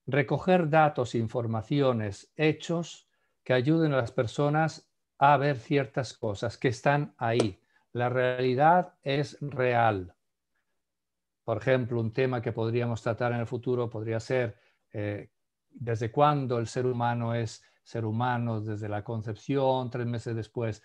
recoger datos, informaciones, hechos que ayuden a las personas a ver ciertas cosas que están ahí la realidad es real. Por ejemplo, un tema que podríamos tratar en el futuro podría ser eh, desde cuándo el ser humano es ser humano, desde la concepción, tres meses después.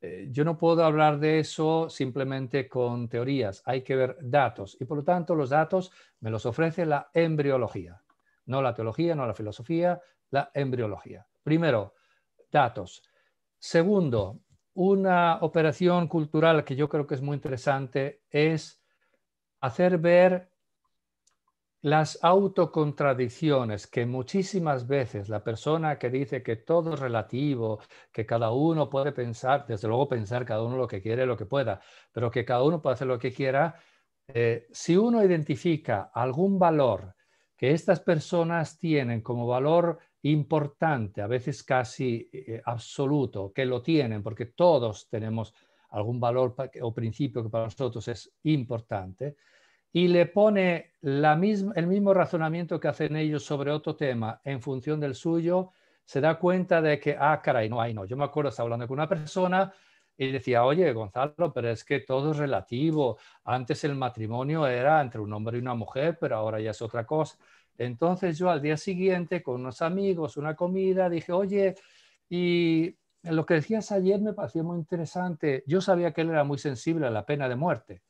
Eh, yo no puedo hablar de eso simplemente con teorías, hay que ver datos y por lo tanto los datos me los ofrece la embriología, no la teología, no la filosofía, la embriología. Primero, datos. Segundo, una operación cultural que yo creo que es muy interesante es hacer ver las autocontradicciones que muchísimas veces la persona que dice que todo es relativo, que cada uno puede pensar, desde luego pensar cada uno lo que quiere, lo que pueda, pero que cada uno puede hacer lo que quiera, eh, si uno identifica algún valor que estas personas tienen como valor importante, a veces casi eh, absoluto, que lo tienen, porque todos tenemos algún valor o principio que para nosotros es importante, y le pone la misma, el mismo razonamiento que hacen ellos sobre otro tema en función del suyo, se da cuenta de que, ah, caray, no, hay no. Yo me acuerdo, estaba hablando con una persona y decía, oye, Gonzalo, pero es que todo es relativo. Antes el matrimonio era entre un hombre y una mujer, pero ahora ya es otra cosa. Entonces yo al día siguiente con unos amigos, una comida, dije, oye, y lo que decías ayer me pareció muy interesante. Yo sabía que él era muy sensible a la pena de muerte.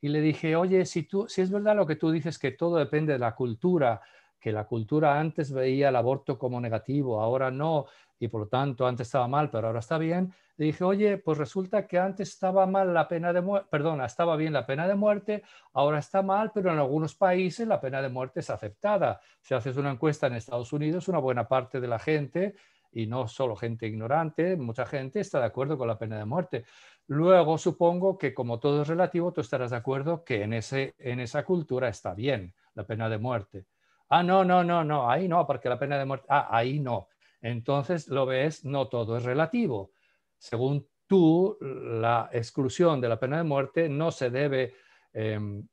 Y le dije, oye, si, tú, si es verdad lo que tú dices, que todo depende de la cultura, que la cultura antes veía el aborto como negativo, ahora no, y por lo tanto antes estaba mal, pero ahora está bien, le dije, oye, pues resulta que antes estaba mal la pena de muerte, perdona, estaba bien la pena de muerte, ahora está mal, pero en algunos países la pena de muerte es aceptada. Si haces una encuesta en Estados Unidos, una buena parte de la gente, y no solo gente ignorante, mucha gente está de acuerdo con la pena de muerte. Luego supongo que como todo es relativo, tú estarás de acuerdo que en, ese, en esa cultura está bien la pena de muerte. Ah, no, no, no, no, ahí no, porque la pena de muerte, ah, ahí no. Entonces lo ves, no todo es relativo. Según tú, la exclusión de la pena de muerte no se debe, em,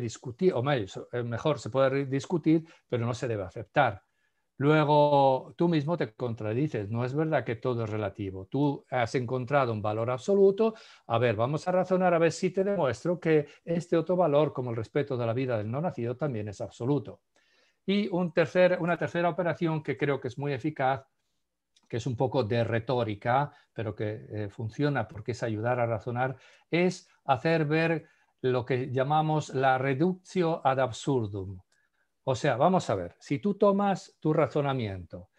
discutir, o eh, mejor, se puede discutir, pero no se debe aceptar. Luego tú mismo te contradices, no es verdad que todo es relativo. Tú has encontrado un valor absoluto, a ver, vamos a razonar a ver si te demuestro que este otro valor, como el respeto de la vida del no nacido, también es absoluto. Y tercer, una tercera operación que creo que es muy eficaz, que es un poco de retórica, pero que eh, funciona porque es ayudar a razonar, es hacer ver lo que llamamos la reductio ad absurdum. O sea, vamos a ver, si tú tomas tu razonamiento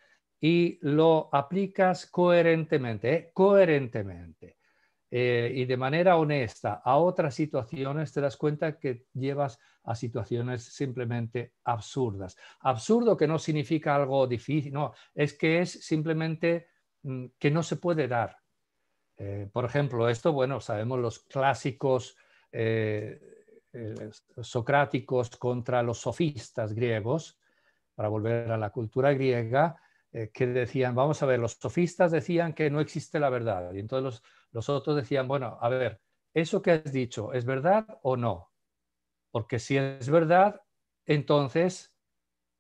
y lo aplicas coherentemente, eh, coherentemente, eh, y de manera honesta a otras situaciones, te das cuenta que llevas a situaciones simplemente absurdas. Absurdo que no significa algo difícil, no, es que es simplemente mm, que no se puede dar. Eh, por ejemplo, esto, bueno, sabemos los clásicos eh, socráticos contra los sofistas griegos, para volver a la cultura griega, que decían, vamos a ver, los sofistas decían que no existe la verdad, y entonces los los otros decían, bueno, a ver, ¿eso que has dicho es verdad o no? Porque si es verdad, entonces,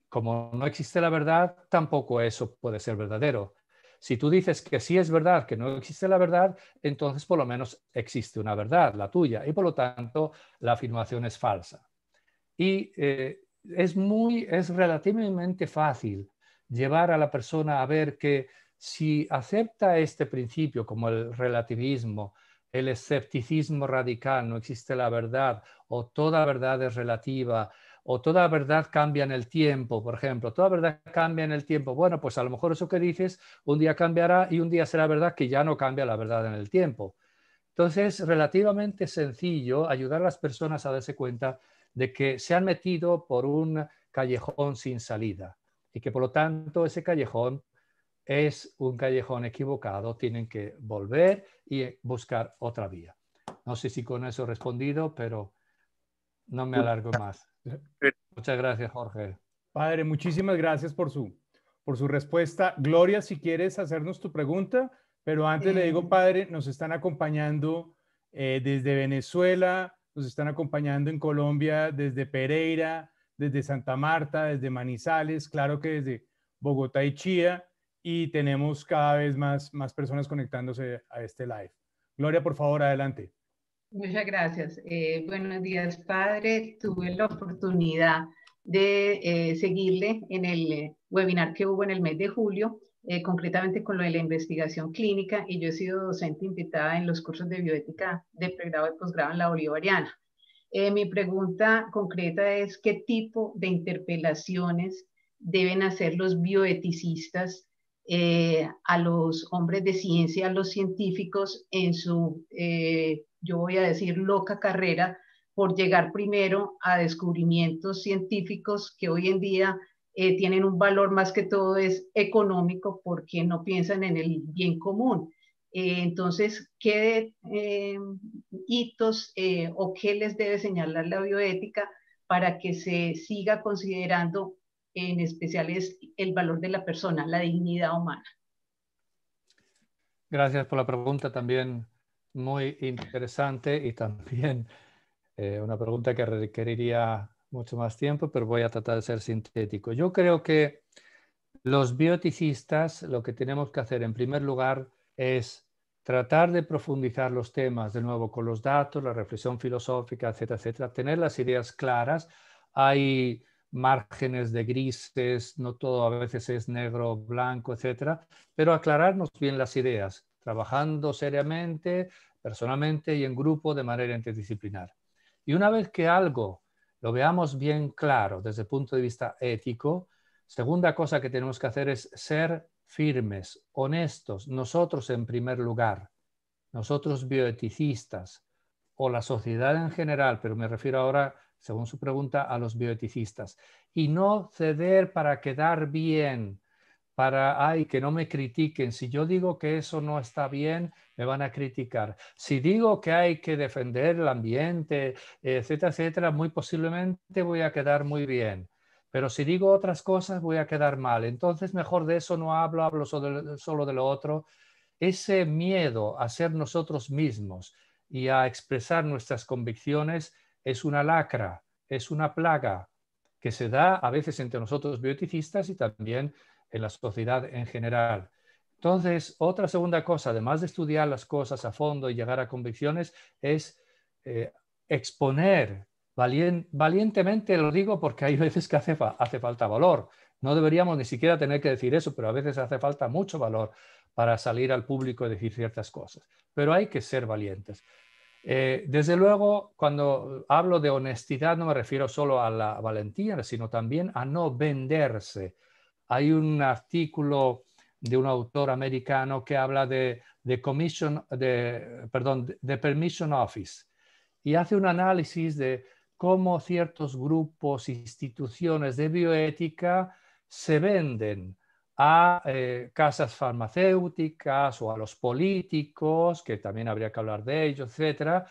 como no existe la verdad, tampoco eso puede ser verdadero. Si tú dices que sí es verdad, que no existe la verdad, entonces por lo menos existe una verdad, la tuya, y por lo tanto la afirmación es falsa. Y eh, es, muy, es relativamente fácil llevar a la persona a ver que si acepta este principio como el relativismo, el escepticismo radical, no existe la verdad, o toda verdad es relativa, o toda verdad cambia en el tiempo, por ejemplo, toda verdad cambia en el tiempo. Bueno, pues a lo mejor eso que dices un día cambiará y un día será verdad que ya no cambia la verdad en el tiempo. Entonces, relativamente sencillo ayudar a las personas a darse cuenta de que se han metido por un callejón sin salida y que por lo tanto ese callejón es un callejón equivocado, tienen que volver y buscar otra vía. No sé si con eso he respondido, pero no me alargo más. Muchas gracias, Jorge. Padre, muchísimas gracias por su, por su respuesta. Gloria, si quieres hacernos tu pregunta, pero antes le digo, padre, nos están acompañando eh, desde Venezuela, nos están acompañando en Colombia, desde Pereira, desde Santa Marta, desde Manizales, claro que desde Bogotá y Chía, y tenemos cada vez más, más personas conectándose a este live. Gloria, por favor, adelante. Muchas gracias. Eh, buenos días, padre. Tuve la oportunidad de eh, seguirle en el webinar que hubo en el mes de julio, eh, concretamente con lo de la investigación clínica, y yo he sido docente invitada en los cursos de bioética de pregrado y posgrado en la Bolivariana. mi pregunta concreta es qué tipo de interpelaciones deben hacer los bioeticistas eh, a los hombres de ciencia, a los científicos en su, eh, yo voy a decir, loca carrera por llegar primero a descubrimientos científicos que hoy en día eh, tienen un valor más que todo es económico porque no piensan en el bien común. entonces, ¿qué hitos o qué les debe señalar la bioética para que se siga considerando en especial es el valor de la persona, la dignidad humana. Gracias por la pregunta también muy interesante y también eh, una pregunta que requeriría mucho más tiempo, pero voy a tratar de ser sintético. Yo creo que los bioticistas lo que tenemos que hacer en primer lugar es tratar de profundizar los temas de nuevo con los datos, la reflexión filosófica, etcétera, etcétera, tener las ideas claras. Hay márgenes de grises, no todo a veces es negro, blanco, etcétera, pero aclararnos bien las ideas, trabajando seriamente, personalmente y en grupo de manera interdisciplinar. Y una vez que algo lo veamos bien claro desde el punto de vista ético, segunda cosa que tenemos que hacer es ser firmes, honestos, nosotros en primer lugar, nosotros bioeticistas o la sociedad en general, pero me refiero ahora a según su pregunta, a los bioeticistas. Y no ceder para quedar bien, para, ay, que no me critiquen. Si yo digo que eso no está bien, me van a criticar. Si digo que hay que defender el ambiente, etcétera, etcétera, muy posiblemente voy a quedar muy bien. Pero si digo otras cosas, voy a quedar mal. Entonces, mejor de eso no hablo, hablo solo de lo otro. Ese miedo a ser nosotros mismos y a expresar nuestras convicciones es una lacra, es una plaga que se da a veces entre nosotros bioticistas y también en la sociedad en general. Entonces, otra segunda cosa, además de estudiar las cosas a fondo y llegar a convicciones, es eh, exponer valientemente, lo digo porque hay veces que hace falta valor. No deberíamos ni siquiera tener que decir eso, pero a veces hace falta mucho valor para salir al público y decir ciertas cosas. Pero hay que ser valientes. Eh, desde luego, cuando hablo de honestidad no me refiero solo a la valentía, sino también a no venderse. Hay un artículo de un autor americano que habla de, de permission office y hace un análisis de cómo ciertos grupos, instituciones de bioética se venden a eh, casas farmacéuticas o a los políticos, que también habría que hablar de ellos, etcétera,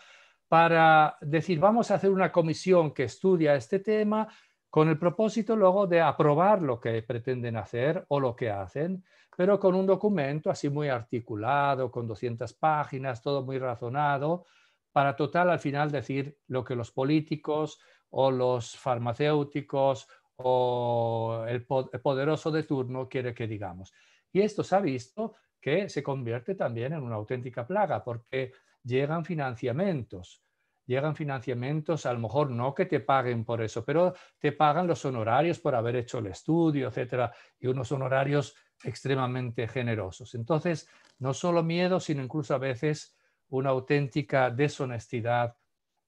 para decir, vamos a hacer una comisión que estudia este tema con el propósito luego de aprobar lo que pretenden hacer o lo que hacen, pero con un documento así muy articulado, con 200 páginas, todo muy razonado, para total al final decir lo que los políticos o los farmacéuticos o el poderoso de turno quiere que digamos. Y esto se ha visto que se convierte también en una auténtica plaga, porque llegan financiamientos, llegan financiamientos, a lo mejor no que te paguen por eso, pero te pagan los honorarios por haber hecho el estudio, etcétera, y unos honorarios extremadamente generosos. Entonces, no solo miedo, sino incluso a veces una auténtica deshonestidad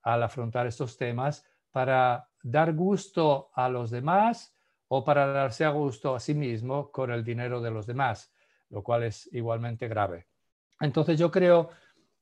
al afrontar estos temas para dar gusto a los demás o para darse a gusto a sí mismo con el dinero de los demás, lo cual es igualmente grave. Entonces yo creo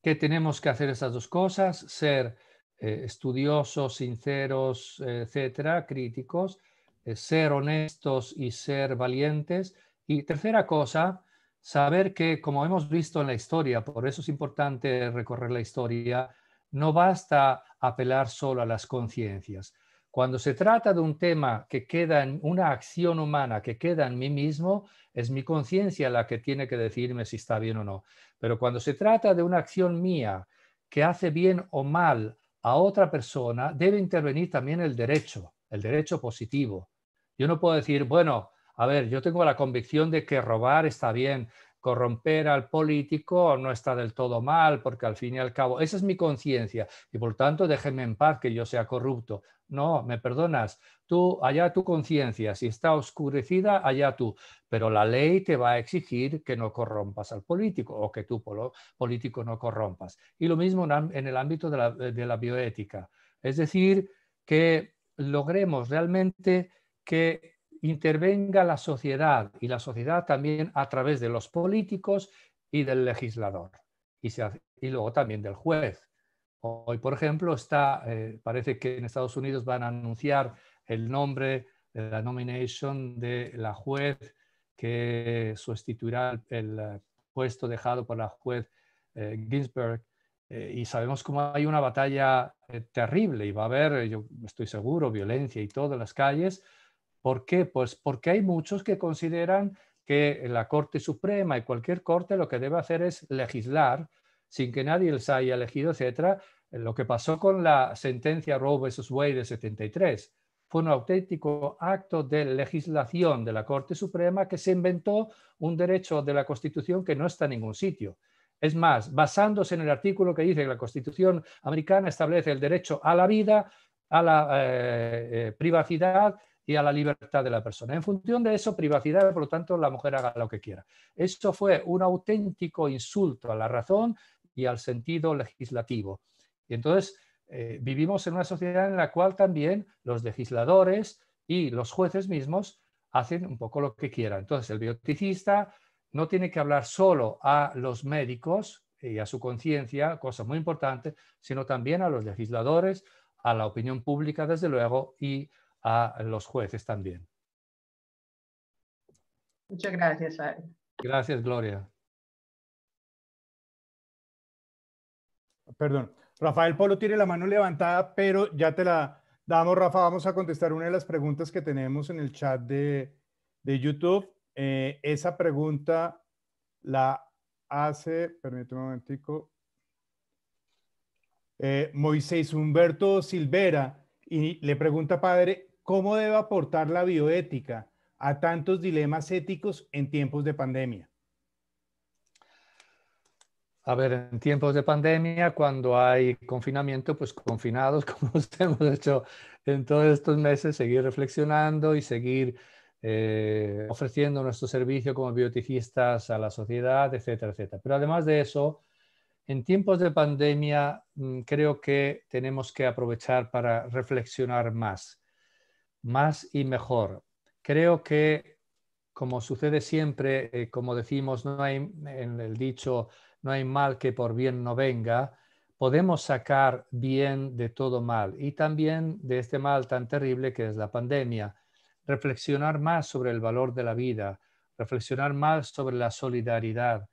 que tenemos que hacer esas dos cosas, ser eh, estudiosos, sinceros, etcétera, críticos, eh, ser honestos y ser valientes. Y tercera cosa, saber que, como hemos visto en la historia, por eso es importante recorrer la historia, no basta apelar solo a las conciencias. Cuando se trata de un tema que queda en una acción humana, que queda en mí mismo, es mi conciencia la que tiene que decirme si está bien o no. Pero cuando se trata de una acción mía que hace bien o mal a otra persona, debe intervenir también el derecho, el derecho positivo. Yo no puedo decir, bueno, a ver, yo tengo la convicción de que robar está bien, corromper al político no está del todo mal, porque al fin y al cabo, esa es mi conciencia y por tanto déjeme en paz que yo sea corrupto. No, me perdonas, tú, allá tu conciencia, si está oscurecida, allá tú, pero la ley te va a exigir que no corrompas al político o que tú político no corrompas. Y lo mismo en el ámbito de la, de la bioética, es decir, que logremos realmente que intervenga la sociedad y la sociedad también a través de los políticos y del legislador y, luego también del juez. Hoy, por ejemplo, está, eh, parece que en Estados Unidos van a anunciar el nombre de eh, la nomination de la juez que sustituirá el eh, puesto dejado por la juez Ginsburg. y sabemos cómo hay una batalla terrible y va a haber, yo estoy seguro, violencia y todo en las calles ¿Por qué? Pues porque hay muchos que consideran que la Corte Suprema y cualquier corte lo que debe hacer es legislar sin que nadie les haya elegido, etcétera. Lo que pasó con la sentencia Roe vs. Wade de 73 fue un auténtico acto de legislación de la Corte Suprema que se inventó un derecho de la Constitución que no está en ningún sitio. Es más, basándose en el artículo que dice que la Constitución americana establece el derecho a la vida, a la eh, eh, privacidad y a la libertad de la persona. En función de eso, privacidad, por lo tanto, la mujer haga lo que quiera. Eso fue un auténtico insulto a la razón y al sentido legislativo. Y entonces eh, vivimos en una sociedad en la cual también los legisladores y los jueces mismos hacen un poco lo que quieran. Entonces, el bioticista no tiene que hablar solo a los médicos y a su conciencia, cosa muy importante, sino también a los legisladores, a la opinión pública, desde luego, y a los jueces también. Muchas gracias, Gracias, Gloria. Perdón. Rafael Polo tiene la mano levantada, pero ya te la damos, Rafa. Vamos a contestar una de las preguntas que tenemos en el chat de, YouTube. Eh, esa pregunta la hace, permíteme un momentico, eh, Moisés Humberto Silvera y le pregunta, padre, ¿Cómo debe aportar la bioética a tantos dilemas éticos en tiempos de pandemia? A ver, en tiempos de pandemia, cuando hay confinamiento, pues confinados, como hemos hecho en todos estos meses, seguir reflexionando y seguir eh, ofreciendo nuestro servicio como bioticistas a la sociedad, etcétera, etcétera. Pero además de eso, en tiempos de pandemia mm, creo que tenemos que aprovechar para reflexionar más más y mejor. Creo que, como sucede siempre, eh, como decimos no hay, en el dicho, no hay mal que por bien no venga, podemos sacar bien de todo mal y también de este mal tan terrible que es la pandemia. Reflexionar más sobre el valor de la vida, reflexionar más sobre la solidaridad,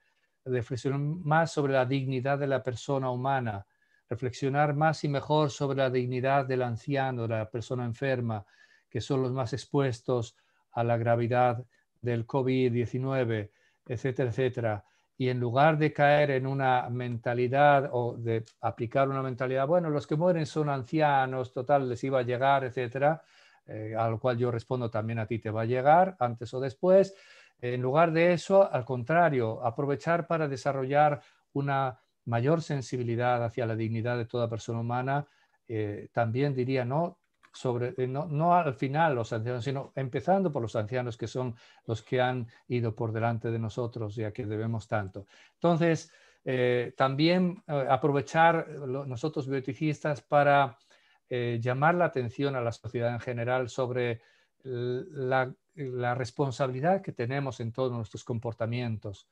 reflexionar más sobre la dignidad de la persona humana, reflexionar más y mejor sobre la dignidad del anciano, de la persona enferma, que son los más expuestos a la gravedad del COVID-19, etcétera, etcétera. Y en lugar de caer en una mentalidad o de aplicar una mentalidad, bueno, los que mueren son ancianos, total, les iba a llegar, etcétera, eh, a lo cual yo respondo también a ti te va a llegar antes o después. En lugar de eso, al contrario, aprovechar para desarrollar una mayor sensibilidad hacia la dignidad de toda persona humana, eh, también diría, no, sobre, eh, no, no, al final los ancianos, sino empezando por los ancianos que son los que han ido por delante de nosotros y a que debemos tanto. Entonces, eh, también eh, aprovechar nosotros bioticistas para llamar la atención a la sociedad en general sobre la, la responsabilidad que tenemos en todos nuestros comportamientos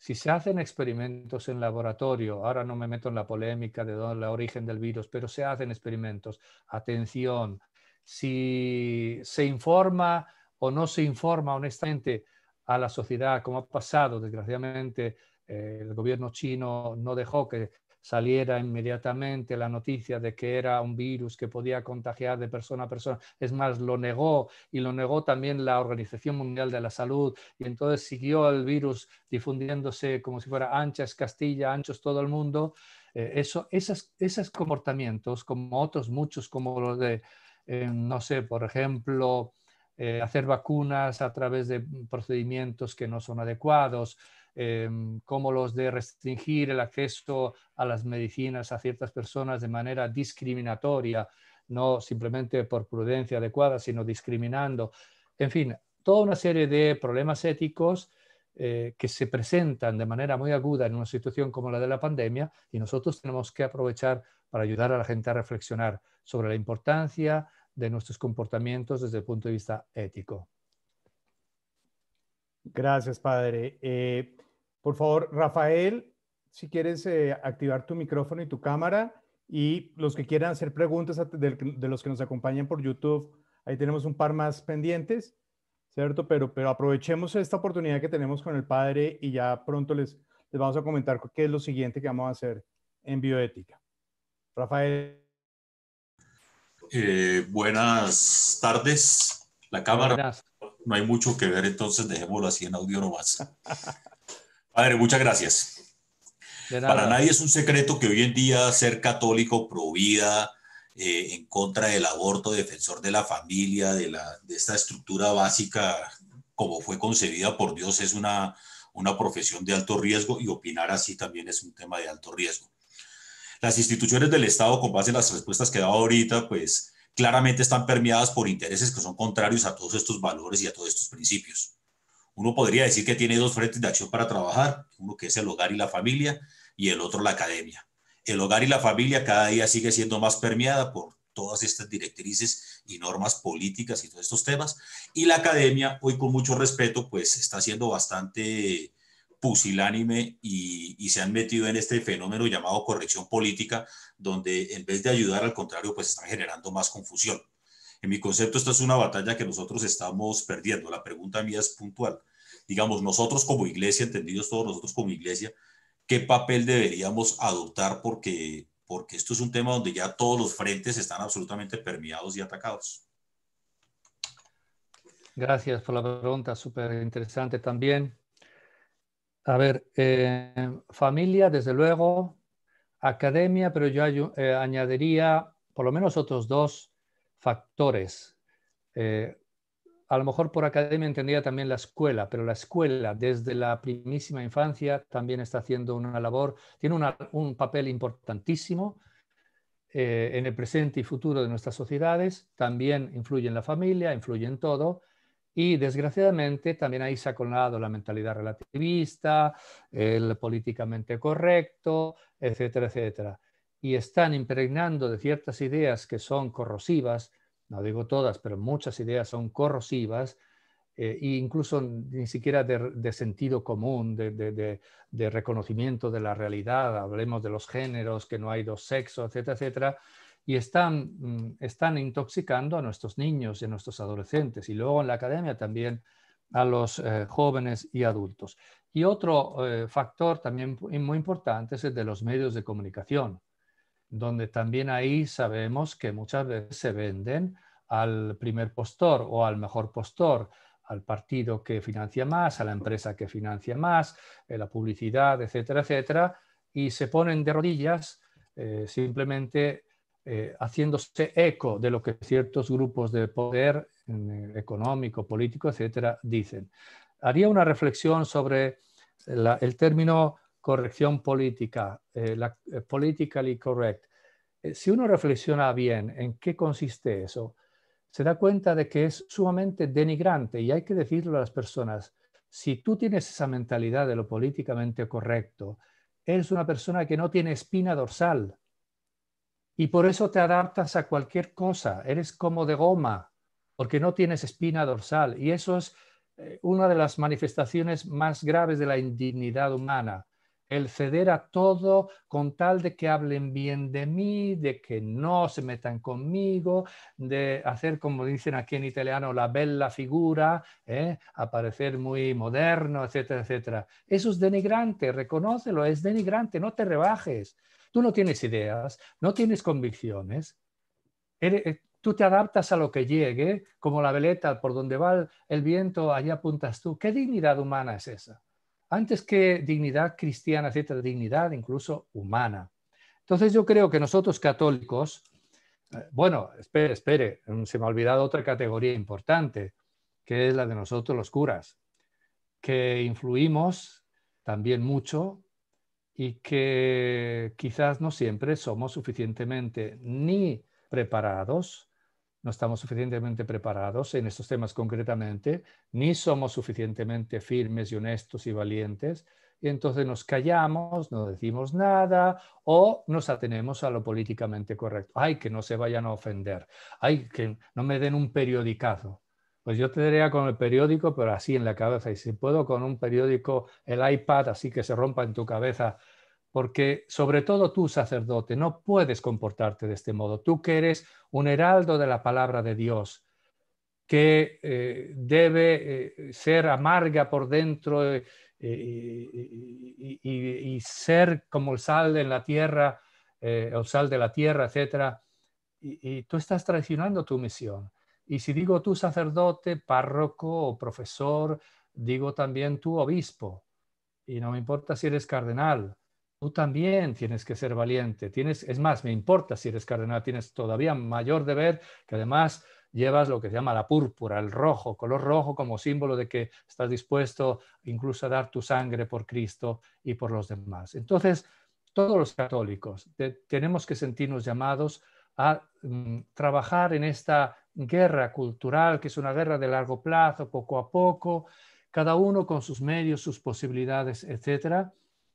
si se hacen experimentos en laboratorio, ahora no me meto en la polémica de dónde el origen del virus, pero se hacen experimentos. Atención, si se informa o no se informa honestamente a la sociedad, como ha pasado, desgraciadamente, eh, el gobierno chino no dejó que saliera inmediatamente la noticia de que era un virus que podía contagiar de persona a persona. Es más, lo negó y lo negó también la Organización Mundial de la Salud y entonces siguió el virus difundiéndose como si fuera anchas Castilla, anchos todo el mundo. Eh, eso, esos comportamientos, como otros muchos, como los de, eh, no sé, por ejemplo, eh, hacer vacunas a través de procedimientos que no son adecuados, Em, como los de restringir el acceso a las medicinas a ciertas personas de manera discriminatoria, no simplemente por prudencia adecuada, sino discriminando. En fin, toda una serie de problemas éticos eh, que se presentan de manera muy aguda en una situación como la de la pandemia y nosotros tenemos que aprovechar para ayudar a la gente a reflexionar sobre la importancia de nuestros comportamientos desde el punto de vista ético. Gracias, padre. Eh, por favor, Rafael, si quieres eh, activar tu micrófono y tu cámara y los que quieran hacer preguntas de, los que nos acompañan por YouTube, ahí tenemos un par más pendientes, ¿cierto? Pero, pero aprovechemos esta oportunidad que tenemos con el padre y ya pronto les, les vamos a comentar qué es lo siguiente que vamos a hacer en bioética. Rafael. Eh, buenas tardes. La cámara. No hay mucho que ver, entonces dejémoslo así en audio nomás. Padre, muchas gracias. Para nadie es un secreto que hoy en día ser católico pro vida, eh, en contra del aborto, defensor de la familia, de, la, de esta estructura básica como fue concebida por Dios, es una, una profesión de alto riesgo y opinar así también es un tema de alto riesgo. Las instituciones del Estado, con base en las respuestas que he dado ahorita, pues claramente están permeadas por intereses que son contrarios a todos estos valores y a todos estos principios uno podría decir que tiene dos frentes de acción para trabajar, uno que es el hogar y la familia y el otro la academia. El hogar y la familia cada día sigue siendo más permeada por todas estas directrices y normas políticas y todos estos temas. Y la academia, hoy con mucho respeto, pues está siendo bastante pusilánime y, se han metido en este fenómeno llamado corrección política, donde en vez de ayudar, al contrario, pues están generando más confusión. En mi concepto, esta es una batalla que nosotros estamos perdiendo. La pregunta mía es puntual. Digamos, nosotros como iglesia, entendidos todos nosotros como iglesia, ¿qué papel deberíamos adoptar? Porque, porque esto es un tema donde ya todos los frentes están absolutamente permeados y atacados. Gracias por la pregunta, súper interesante también. A ver, eh, familia, desde luego, academia, pero yo eh, añadiría por lo menos otros dos factores. Eh, a lo mejor por academia entendía también la escuela, pero la escuela desde la primísima infancia también está haciendo una labor, tiene un papel importantísimo eh, en el presente y futuro de nuestras sociedades, también influye en la familia, influye en todo, y desgraciadamente también ahí se ha colado la mentalidad relativista, el políticamente correcto, etcétera, etcétera y están impregnando de ciertas ideas que son corrosivas, no digo todas, pero muchas ideas son corrosivas, eh, e incluso ni siquiera de, sentido común, de, de, reconocimiento de la realidad, hablemos de los géneros, que no hay dos sexos, etcétera, etcétera, y están, mm, están intoxicando a nuestros niños y a nuestros adolescentes, y luego en la academia también a los eh, jóvenes y adultos. Y otro eh, factor también muy importante es el de los medios de comunicación donde también ahí sabemos que muchas veces se venden al primer postor o al mejor postor, al partido que financia más, a la empresa que financia más, eh, la publicidad, etcétera, etcétera, y se ponen de rodillas eh, simplemente eh, haciéndose eco de lo que ciertos grupos de poder económico, político, etcétera, dicen. Haría una reflexión sobre el término corrección política, eh, la, eh, politically correct. Eh, si uno reflexiona bien en qué consiste eso, se da cuenta de que es sumamente denigrante y hay que decirlo a las personas, si tú tienes esa mentalidad de lo políticamente correcto, eres una persona que no tiene espina dorsal y por eso te adaptas a cualquier cosa, eres como de goma, porque no tienes espina dorsal y eso es una de las manifestaciones más graves de la indignidad humana el ceder a todo con tal de que hablen bien de mí, de que no se metan conmigo, de hacer, como dicen aquí en italiano, la bella figura, ¿eh? aparecer muy moderno, etcétera, etcétera. Eso es denigrante, reconócelo, es denigrante, no te rebajes. Tú no tienes ideas, no tienes convicciones. Eh, tú te adaptas a lo que llegue, como la veleta por donde va el, viento, allá apuntas tú. ¿Qué dignidad humana es esa? antes que dignidad cristiana, cierta dignidad incluso humana. Entonces yo creo que nosotros católicos, eh, bueno, espere, espere, mm, se me ha olvidado otra categoría importante, que es la de nosotros los curas, que influimos también mucho y que quizás no siempre somos suficientemente ni preparados no estamos suficientemente preparados en estos temas concretamente, ni somos suficientemente firmes y honestos y valientes, y entonces nos callamos, no decimos nada o nos atenemos a lo políticamente correcto. Ay, que no se vayan a ofender, ay, que no me den un periodicazo. Pues yo te daría con el periódico, pero así en la cabeza, y si puedo con un periódico, el iPad, así que se rompa en tu cabeza porque sobre todo tú, sacerdote, no puedes comportarte de este modo. Tú que eres un heraldo de la palabra de Dios, que eh, debe eh, ser amarga por dentro eh, y, ser como el sal de la tierra, o sal de la tierra, etc. Y, y tú estás traicionando tu misión. Y si digo tú sacerdote, párroco o profesor, digo también tú obispo. Y no me importa si eres cardenal, tú también tienes que ser valiente. Tienes, es más, me importa si eres cardenal, tienes todavía mayor deber, que además llevas lo que se llama la púrpura, el rojo, color rojo como símbolo de que estás dispuesto incluso a dar tu sangre por Cristo y por los demás. Entonces, todos los católicos tenemos que sentirnos llamados a mm, trabajar en esta guerra cultural, que es una guerra de largo plazo, poco a poco, cada uno con sus medios, sus posibilidades, etcétera,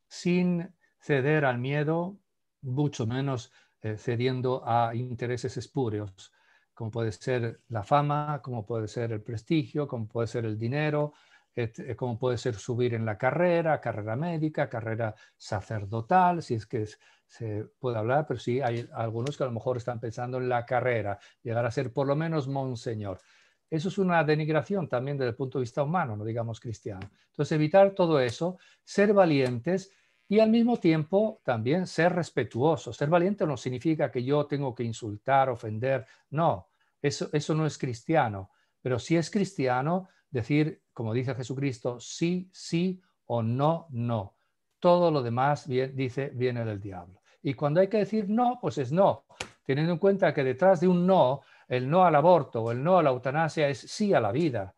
sin ceder al miedo, mucho menos eh, cediendo a intereses espúreos, como puede ser la fama, como puede ser el prestigio, como puede ser el dinero, eh, como puede ser subir en la carrera, carrera médica, carrera sacerdotal, si es que se puede hablar, pero sí hay algunos que a lo mejor están pensando en la carrera, llegar a ser por lo menos monseñor. Eso es una denigración también desde el punto de vista humano, no digamos cristiano. Entonces, evitar todo eso, ser valientes, y al mismo tiempo también ser respetuoso. Ser valiente no significa que yo tengo que insultar, ofender. No, eso, no es cristiano. Pero si es cristiano, decir, como dice Jesucristo, sí, sí o no, no. Todo lo demás, bien, dice, viene del diablo. Y cuando hay que decir no, pues es no, teniendo en cuenta que detrás de un no, el no al aborto o el no a la eutanasia es sí a la vida,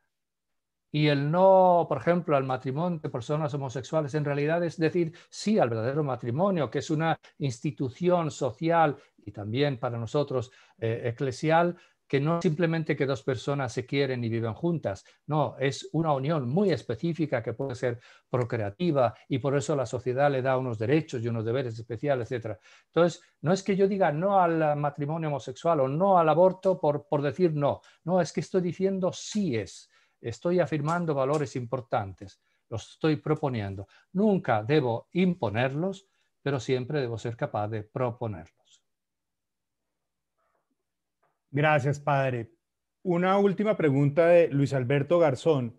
y el no, por ejemplo, al matrimonio de personas homosexuales, en realidad es decir sí al verdadero matrimonio, que es una institución social y también para nosotros eh, eclesial, que no simplemente que dos personas se quieren y viven juntas, no, es una unión muy específica que puede ser procreativa y por eso la sociedad le da unos derechos y unos deberes especiales, etc. Entonces, no es que yo diga no al matrimonio homosexual o no al aborto por, por decir no, no, es que estoy diciendo sí es estoy afirmando valores importantes, los estoy proponiendo. Nunca debo imponerlos, pero siempre debo ser capaz de proponerlos. Gracias, padre. Una última pregunta de Luis Alberto Garzón.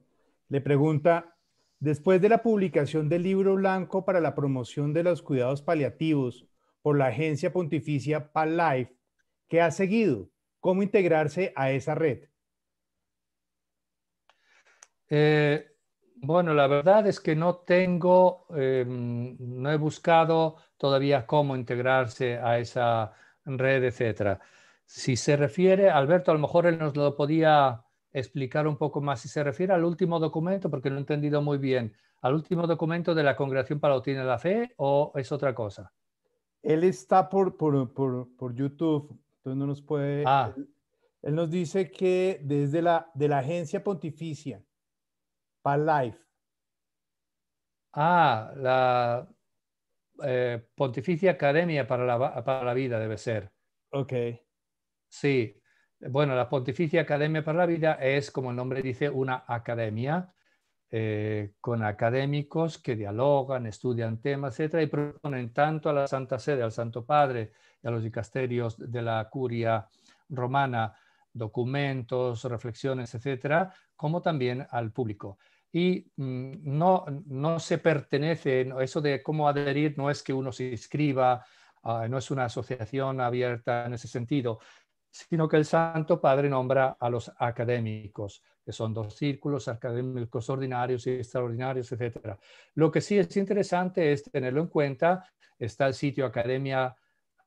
Le pregunta, después de la publicación del libro blanco para la promoción de los cuidados paliativos por la agencia pontificia PalLife, ¿qué ha seguido? ¿Cómo integrarse a esa red? Eh, bueno, la verdad es que no tengo, eh, no he buscado todavía cómo integrarse a esa red, etc. Si se refiere, Alberto, a lo mejor él nos lo podía explicar un poco más. Si se refiere al último documento, porque no he entendido muy bien, al último documento de la Congregación palatina de la Fe o es otra cosa? Él está por, por, YouTube, entonces no nos puede... Ah. Él, nos dice que desde la, de la agencia pontificia Life. Ah, la eh, Pontificia Academia para la, Vida debe ser. Ok. Sí. Bueno, la Pontificia Academia para la Vida es, como el nombre dice, una academia eh, con académicos que dialogan, estudian temas, etcétera, y proponen tanto a la Santa Sede, al Santo Padre y a los dicasterios de la Curia Romana documentos, reflexiones, etcétera, como también al público y mm, no, no se pertenece, eso de cómo adherir no es que uno se inscriba, ah, no es una asociación abierta en ese sentido, sino que el Santo Padre nombra a los académicos, que son dos círculos, académicos ordinarios y extraordinarios, etc. Lo que sí es interesante es tenerlo en cuenta, está el sitio academia,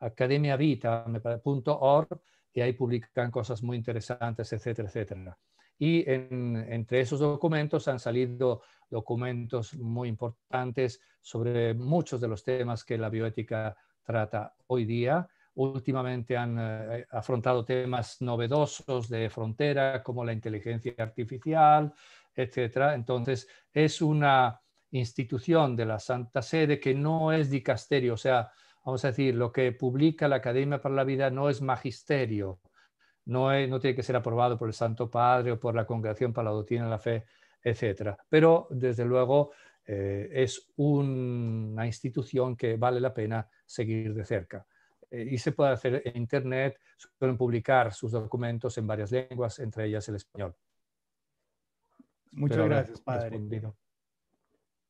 academiavita.org y ahí publican cosas muy interesantes, etcétera, etcétera y entre esos documentos han salido documentos muy importantes sobre muchos de los temas que la bioética trata hoy día. Últimamente han eh, afrontado temas novedosos de frontera como la inteligencia artificial, etc. Entonces, es una institución de la Santa Sede que no es dicasterio, o sea, vamos a decir, lo que publica la Academia para la Vida no es magisterio, no, tiene que ser aprobado por el Santo Padre o por la Congregación para la Doctrina de la Fe, etc. Pero, desde luego, eh, es una institución que vale la pena seguir de cerca. Eh, y se puede hacer en Internet, suelen publicar sus documentos en varias lenguas, entre ellas el español. Muchas gracias, padre.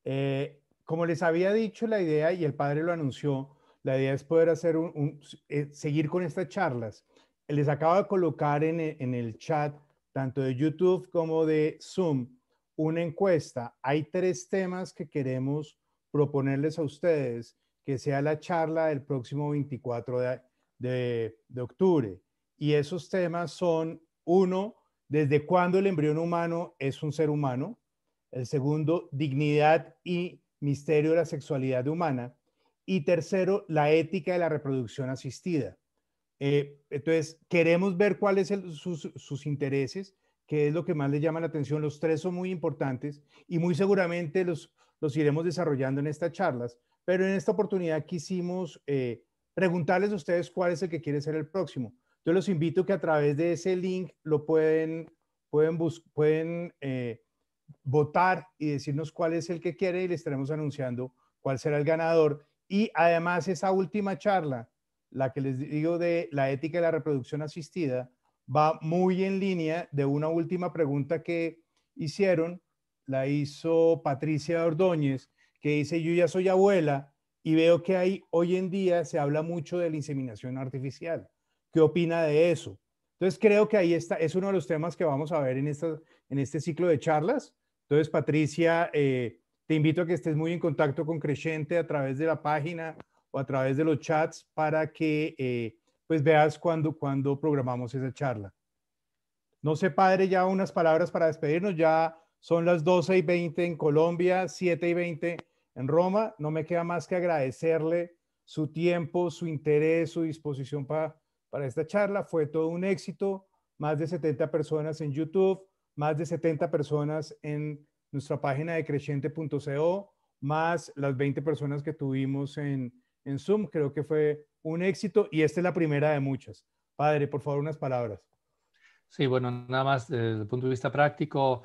Eh, como les había dicho, la idea, y el padre lo anunció, la idea es poder hacer seguir con estas charlas les acabo de colocar en el, chat, tanto de YouTube como de Zoom, una encuesta. Hay tres temas que queremos proponerles a ustedes que sea la charla del próximo 24 de octubre. Y esos temas son, uno, desde cuándo el embrión humano es un ser humano. El segundo, dignidad y misterio de la sexualidad humana. Y tercero, la ética de la reproducción asistida. Eh, entonces, queremos ver cuáles son sus, intereses, qué es lo que más les llama la atención. Los tres son muy importantes y muy seguramente los, los iremos desarrollando en estas charlas, pero en esta oportunidad quisimos eh, preguntarles a ustedes cuál es el que quiere ser el próximo. Yo los invito que a través de ese link lo pueden, pueden, pueden eh, votar y decirnos cuál es el que quiere y les estaremos anunciando cuál será el ganador. Y además esa última charla la que les digo de la ética de la reproducción asistida, va muy en línea de una última pregunta que hicieron, la hizo Patricia Ordóñez, que dice, yo ya soy abuela y veo que hay, hoy en día se habla mucho de la inseminación artificial. ¿Qué opina de eso? Entonces creo que ahí está, es uno de los temas que vamos a ver en, esta, en este ciclo de charlas. Entonces, Patricia, eh, te invito a que estés muy en contacto con Crescente a través de la página, o a través de los chats para que eh, pues veas cuando, cuando programamos esa charla. No sé, padre, ya unas palabras para despedirnos. Ya son las 12 y 20 en Colombia, 7 y 20 en Roma. No me queda más que agradecerle su tiempo, su interés, su disposición para, para esta charla. Fue todo un éxito. Más de 70 personas en YouTube, más de 70 personas en nuestra página de creciente.co, más las 20 personas que tuvimos en, en Zoom. Creo que fue un éxito y esta es la primera de muchas. Padre, por favor, unas palabras. Sí, bueno, nada más desde el punto de vista práctico,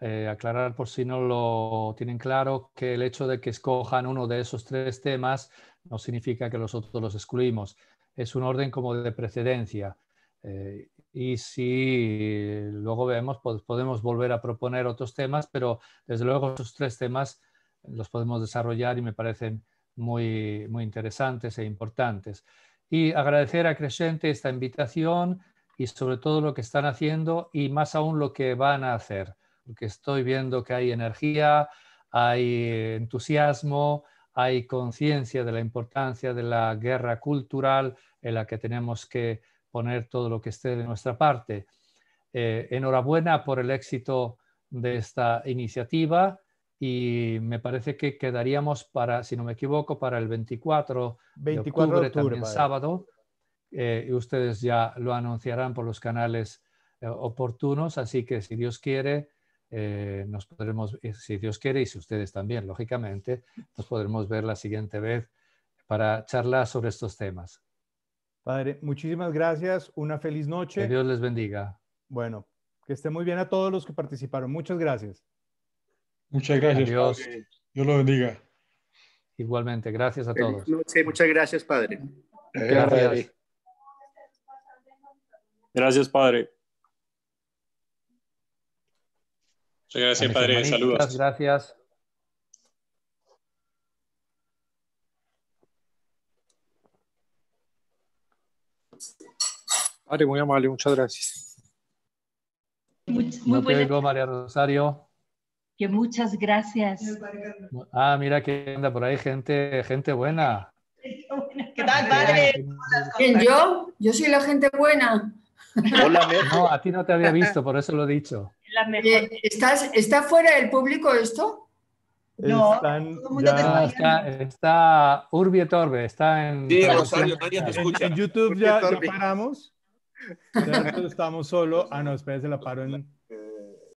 eh, aclarar por si no lo tienen claro, que el hecho de que escojan uno de esos tres temas no significa que los otros los excluimos. Es un orden como de precedencia. Eh, y si luego vemos, podemos volver a proponer otros temas, pero desde luego esos tres temas los podemos desarrollar y me parecen muy, muy interesantes e importantes. Y agradecer a Crescente esta invitación y sobre todo lo que están haciendo y más aún lo que van a hacer, porque estoy viendo que hay energía, hay entusiasmo, hay conciencia de la importancia de la guerra cultural en la que tenemos que poner todo lo que esté de nuestra parte. Eh, enhorabuena por el éxito de esta iniciativa y me parece que quedaríamos para, si no me equivoco, para el 24, de octubre, sábado. Eh, y ustedes ya lo anunciarán por los canales eh, oportunos, así que si Dios quiere, eh, nos podremos, si Dios quiere y si ustedes también, lógicamente, nos podremos ver la siguiente vez para charlar sobre estos temas. Padre, muchísimas gracias, una feliz noche. Que Dios les bendiga. Bueno, que esté muy bien a todos los que participaron. Muchas gracias. Muchas gracias, Dios lo bendiga. Igualmente, gracias a todos. Noche. muchas gracias, Padre. Gracias. Gracias, Padre. Muchas gracias, Padre. Saludos. Gracias. Padre, muy amable, muchas gracias. Muy, muy no te María Rosario. Que muchas gracias. Ah, mira que anda por ahí gente, gente buena. ¿Qué tal, padre? ¿Quién, yo? Yo soy la gente buena. Hola, no, a ti no te había visto, por eso lo he dicho. Eh, ¿Estás, ¿Está fuera del público esto? No, está, Urbietorbe, está en, sí, Rosario, en, YouTube ya, paramos. estamos solo. Ah, no, espérense, la paro en,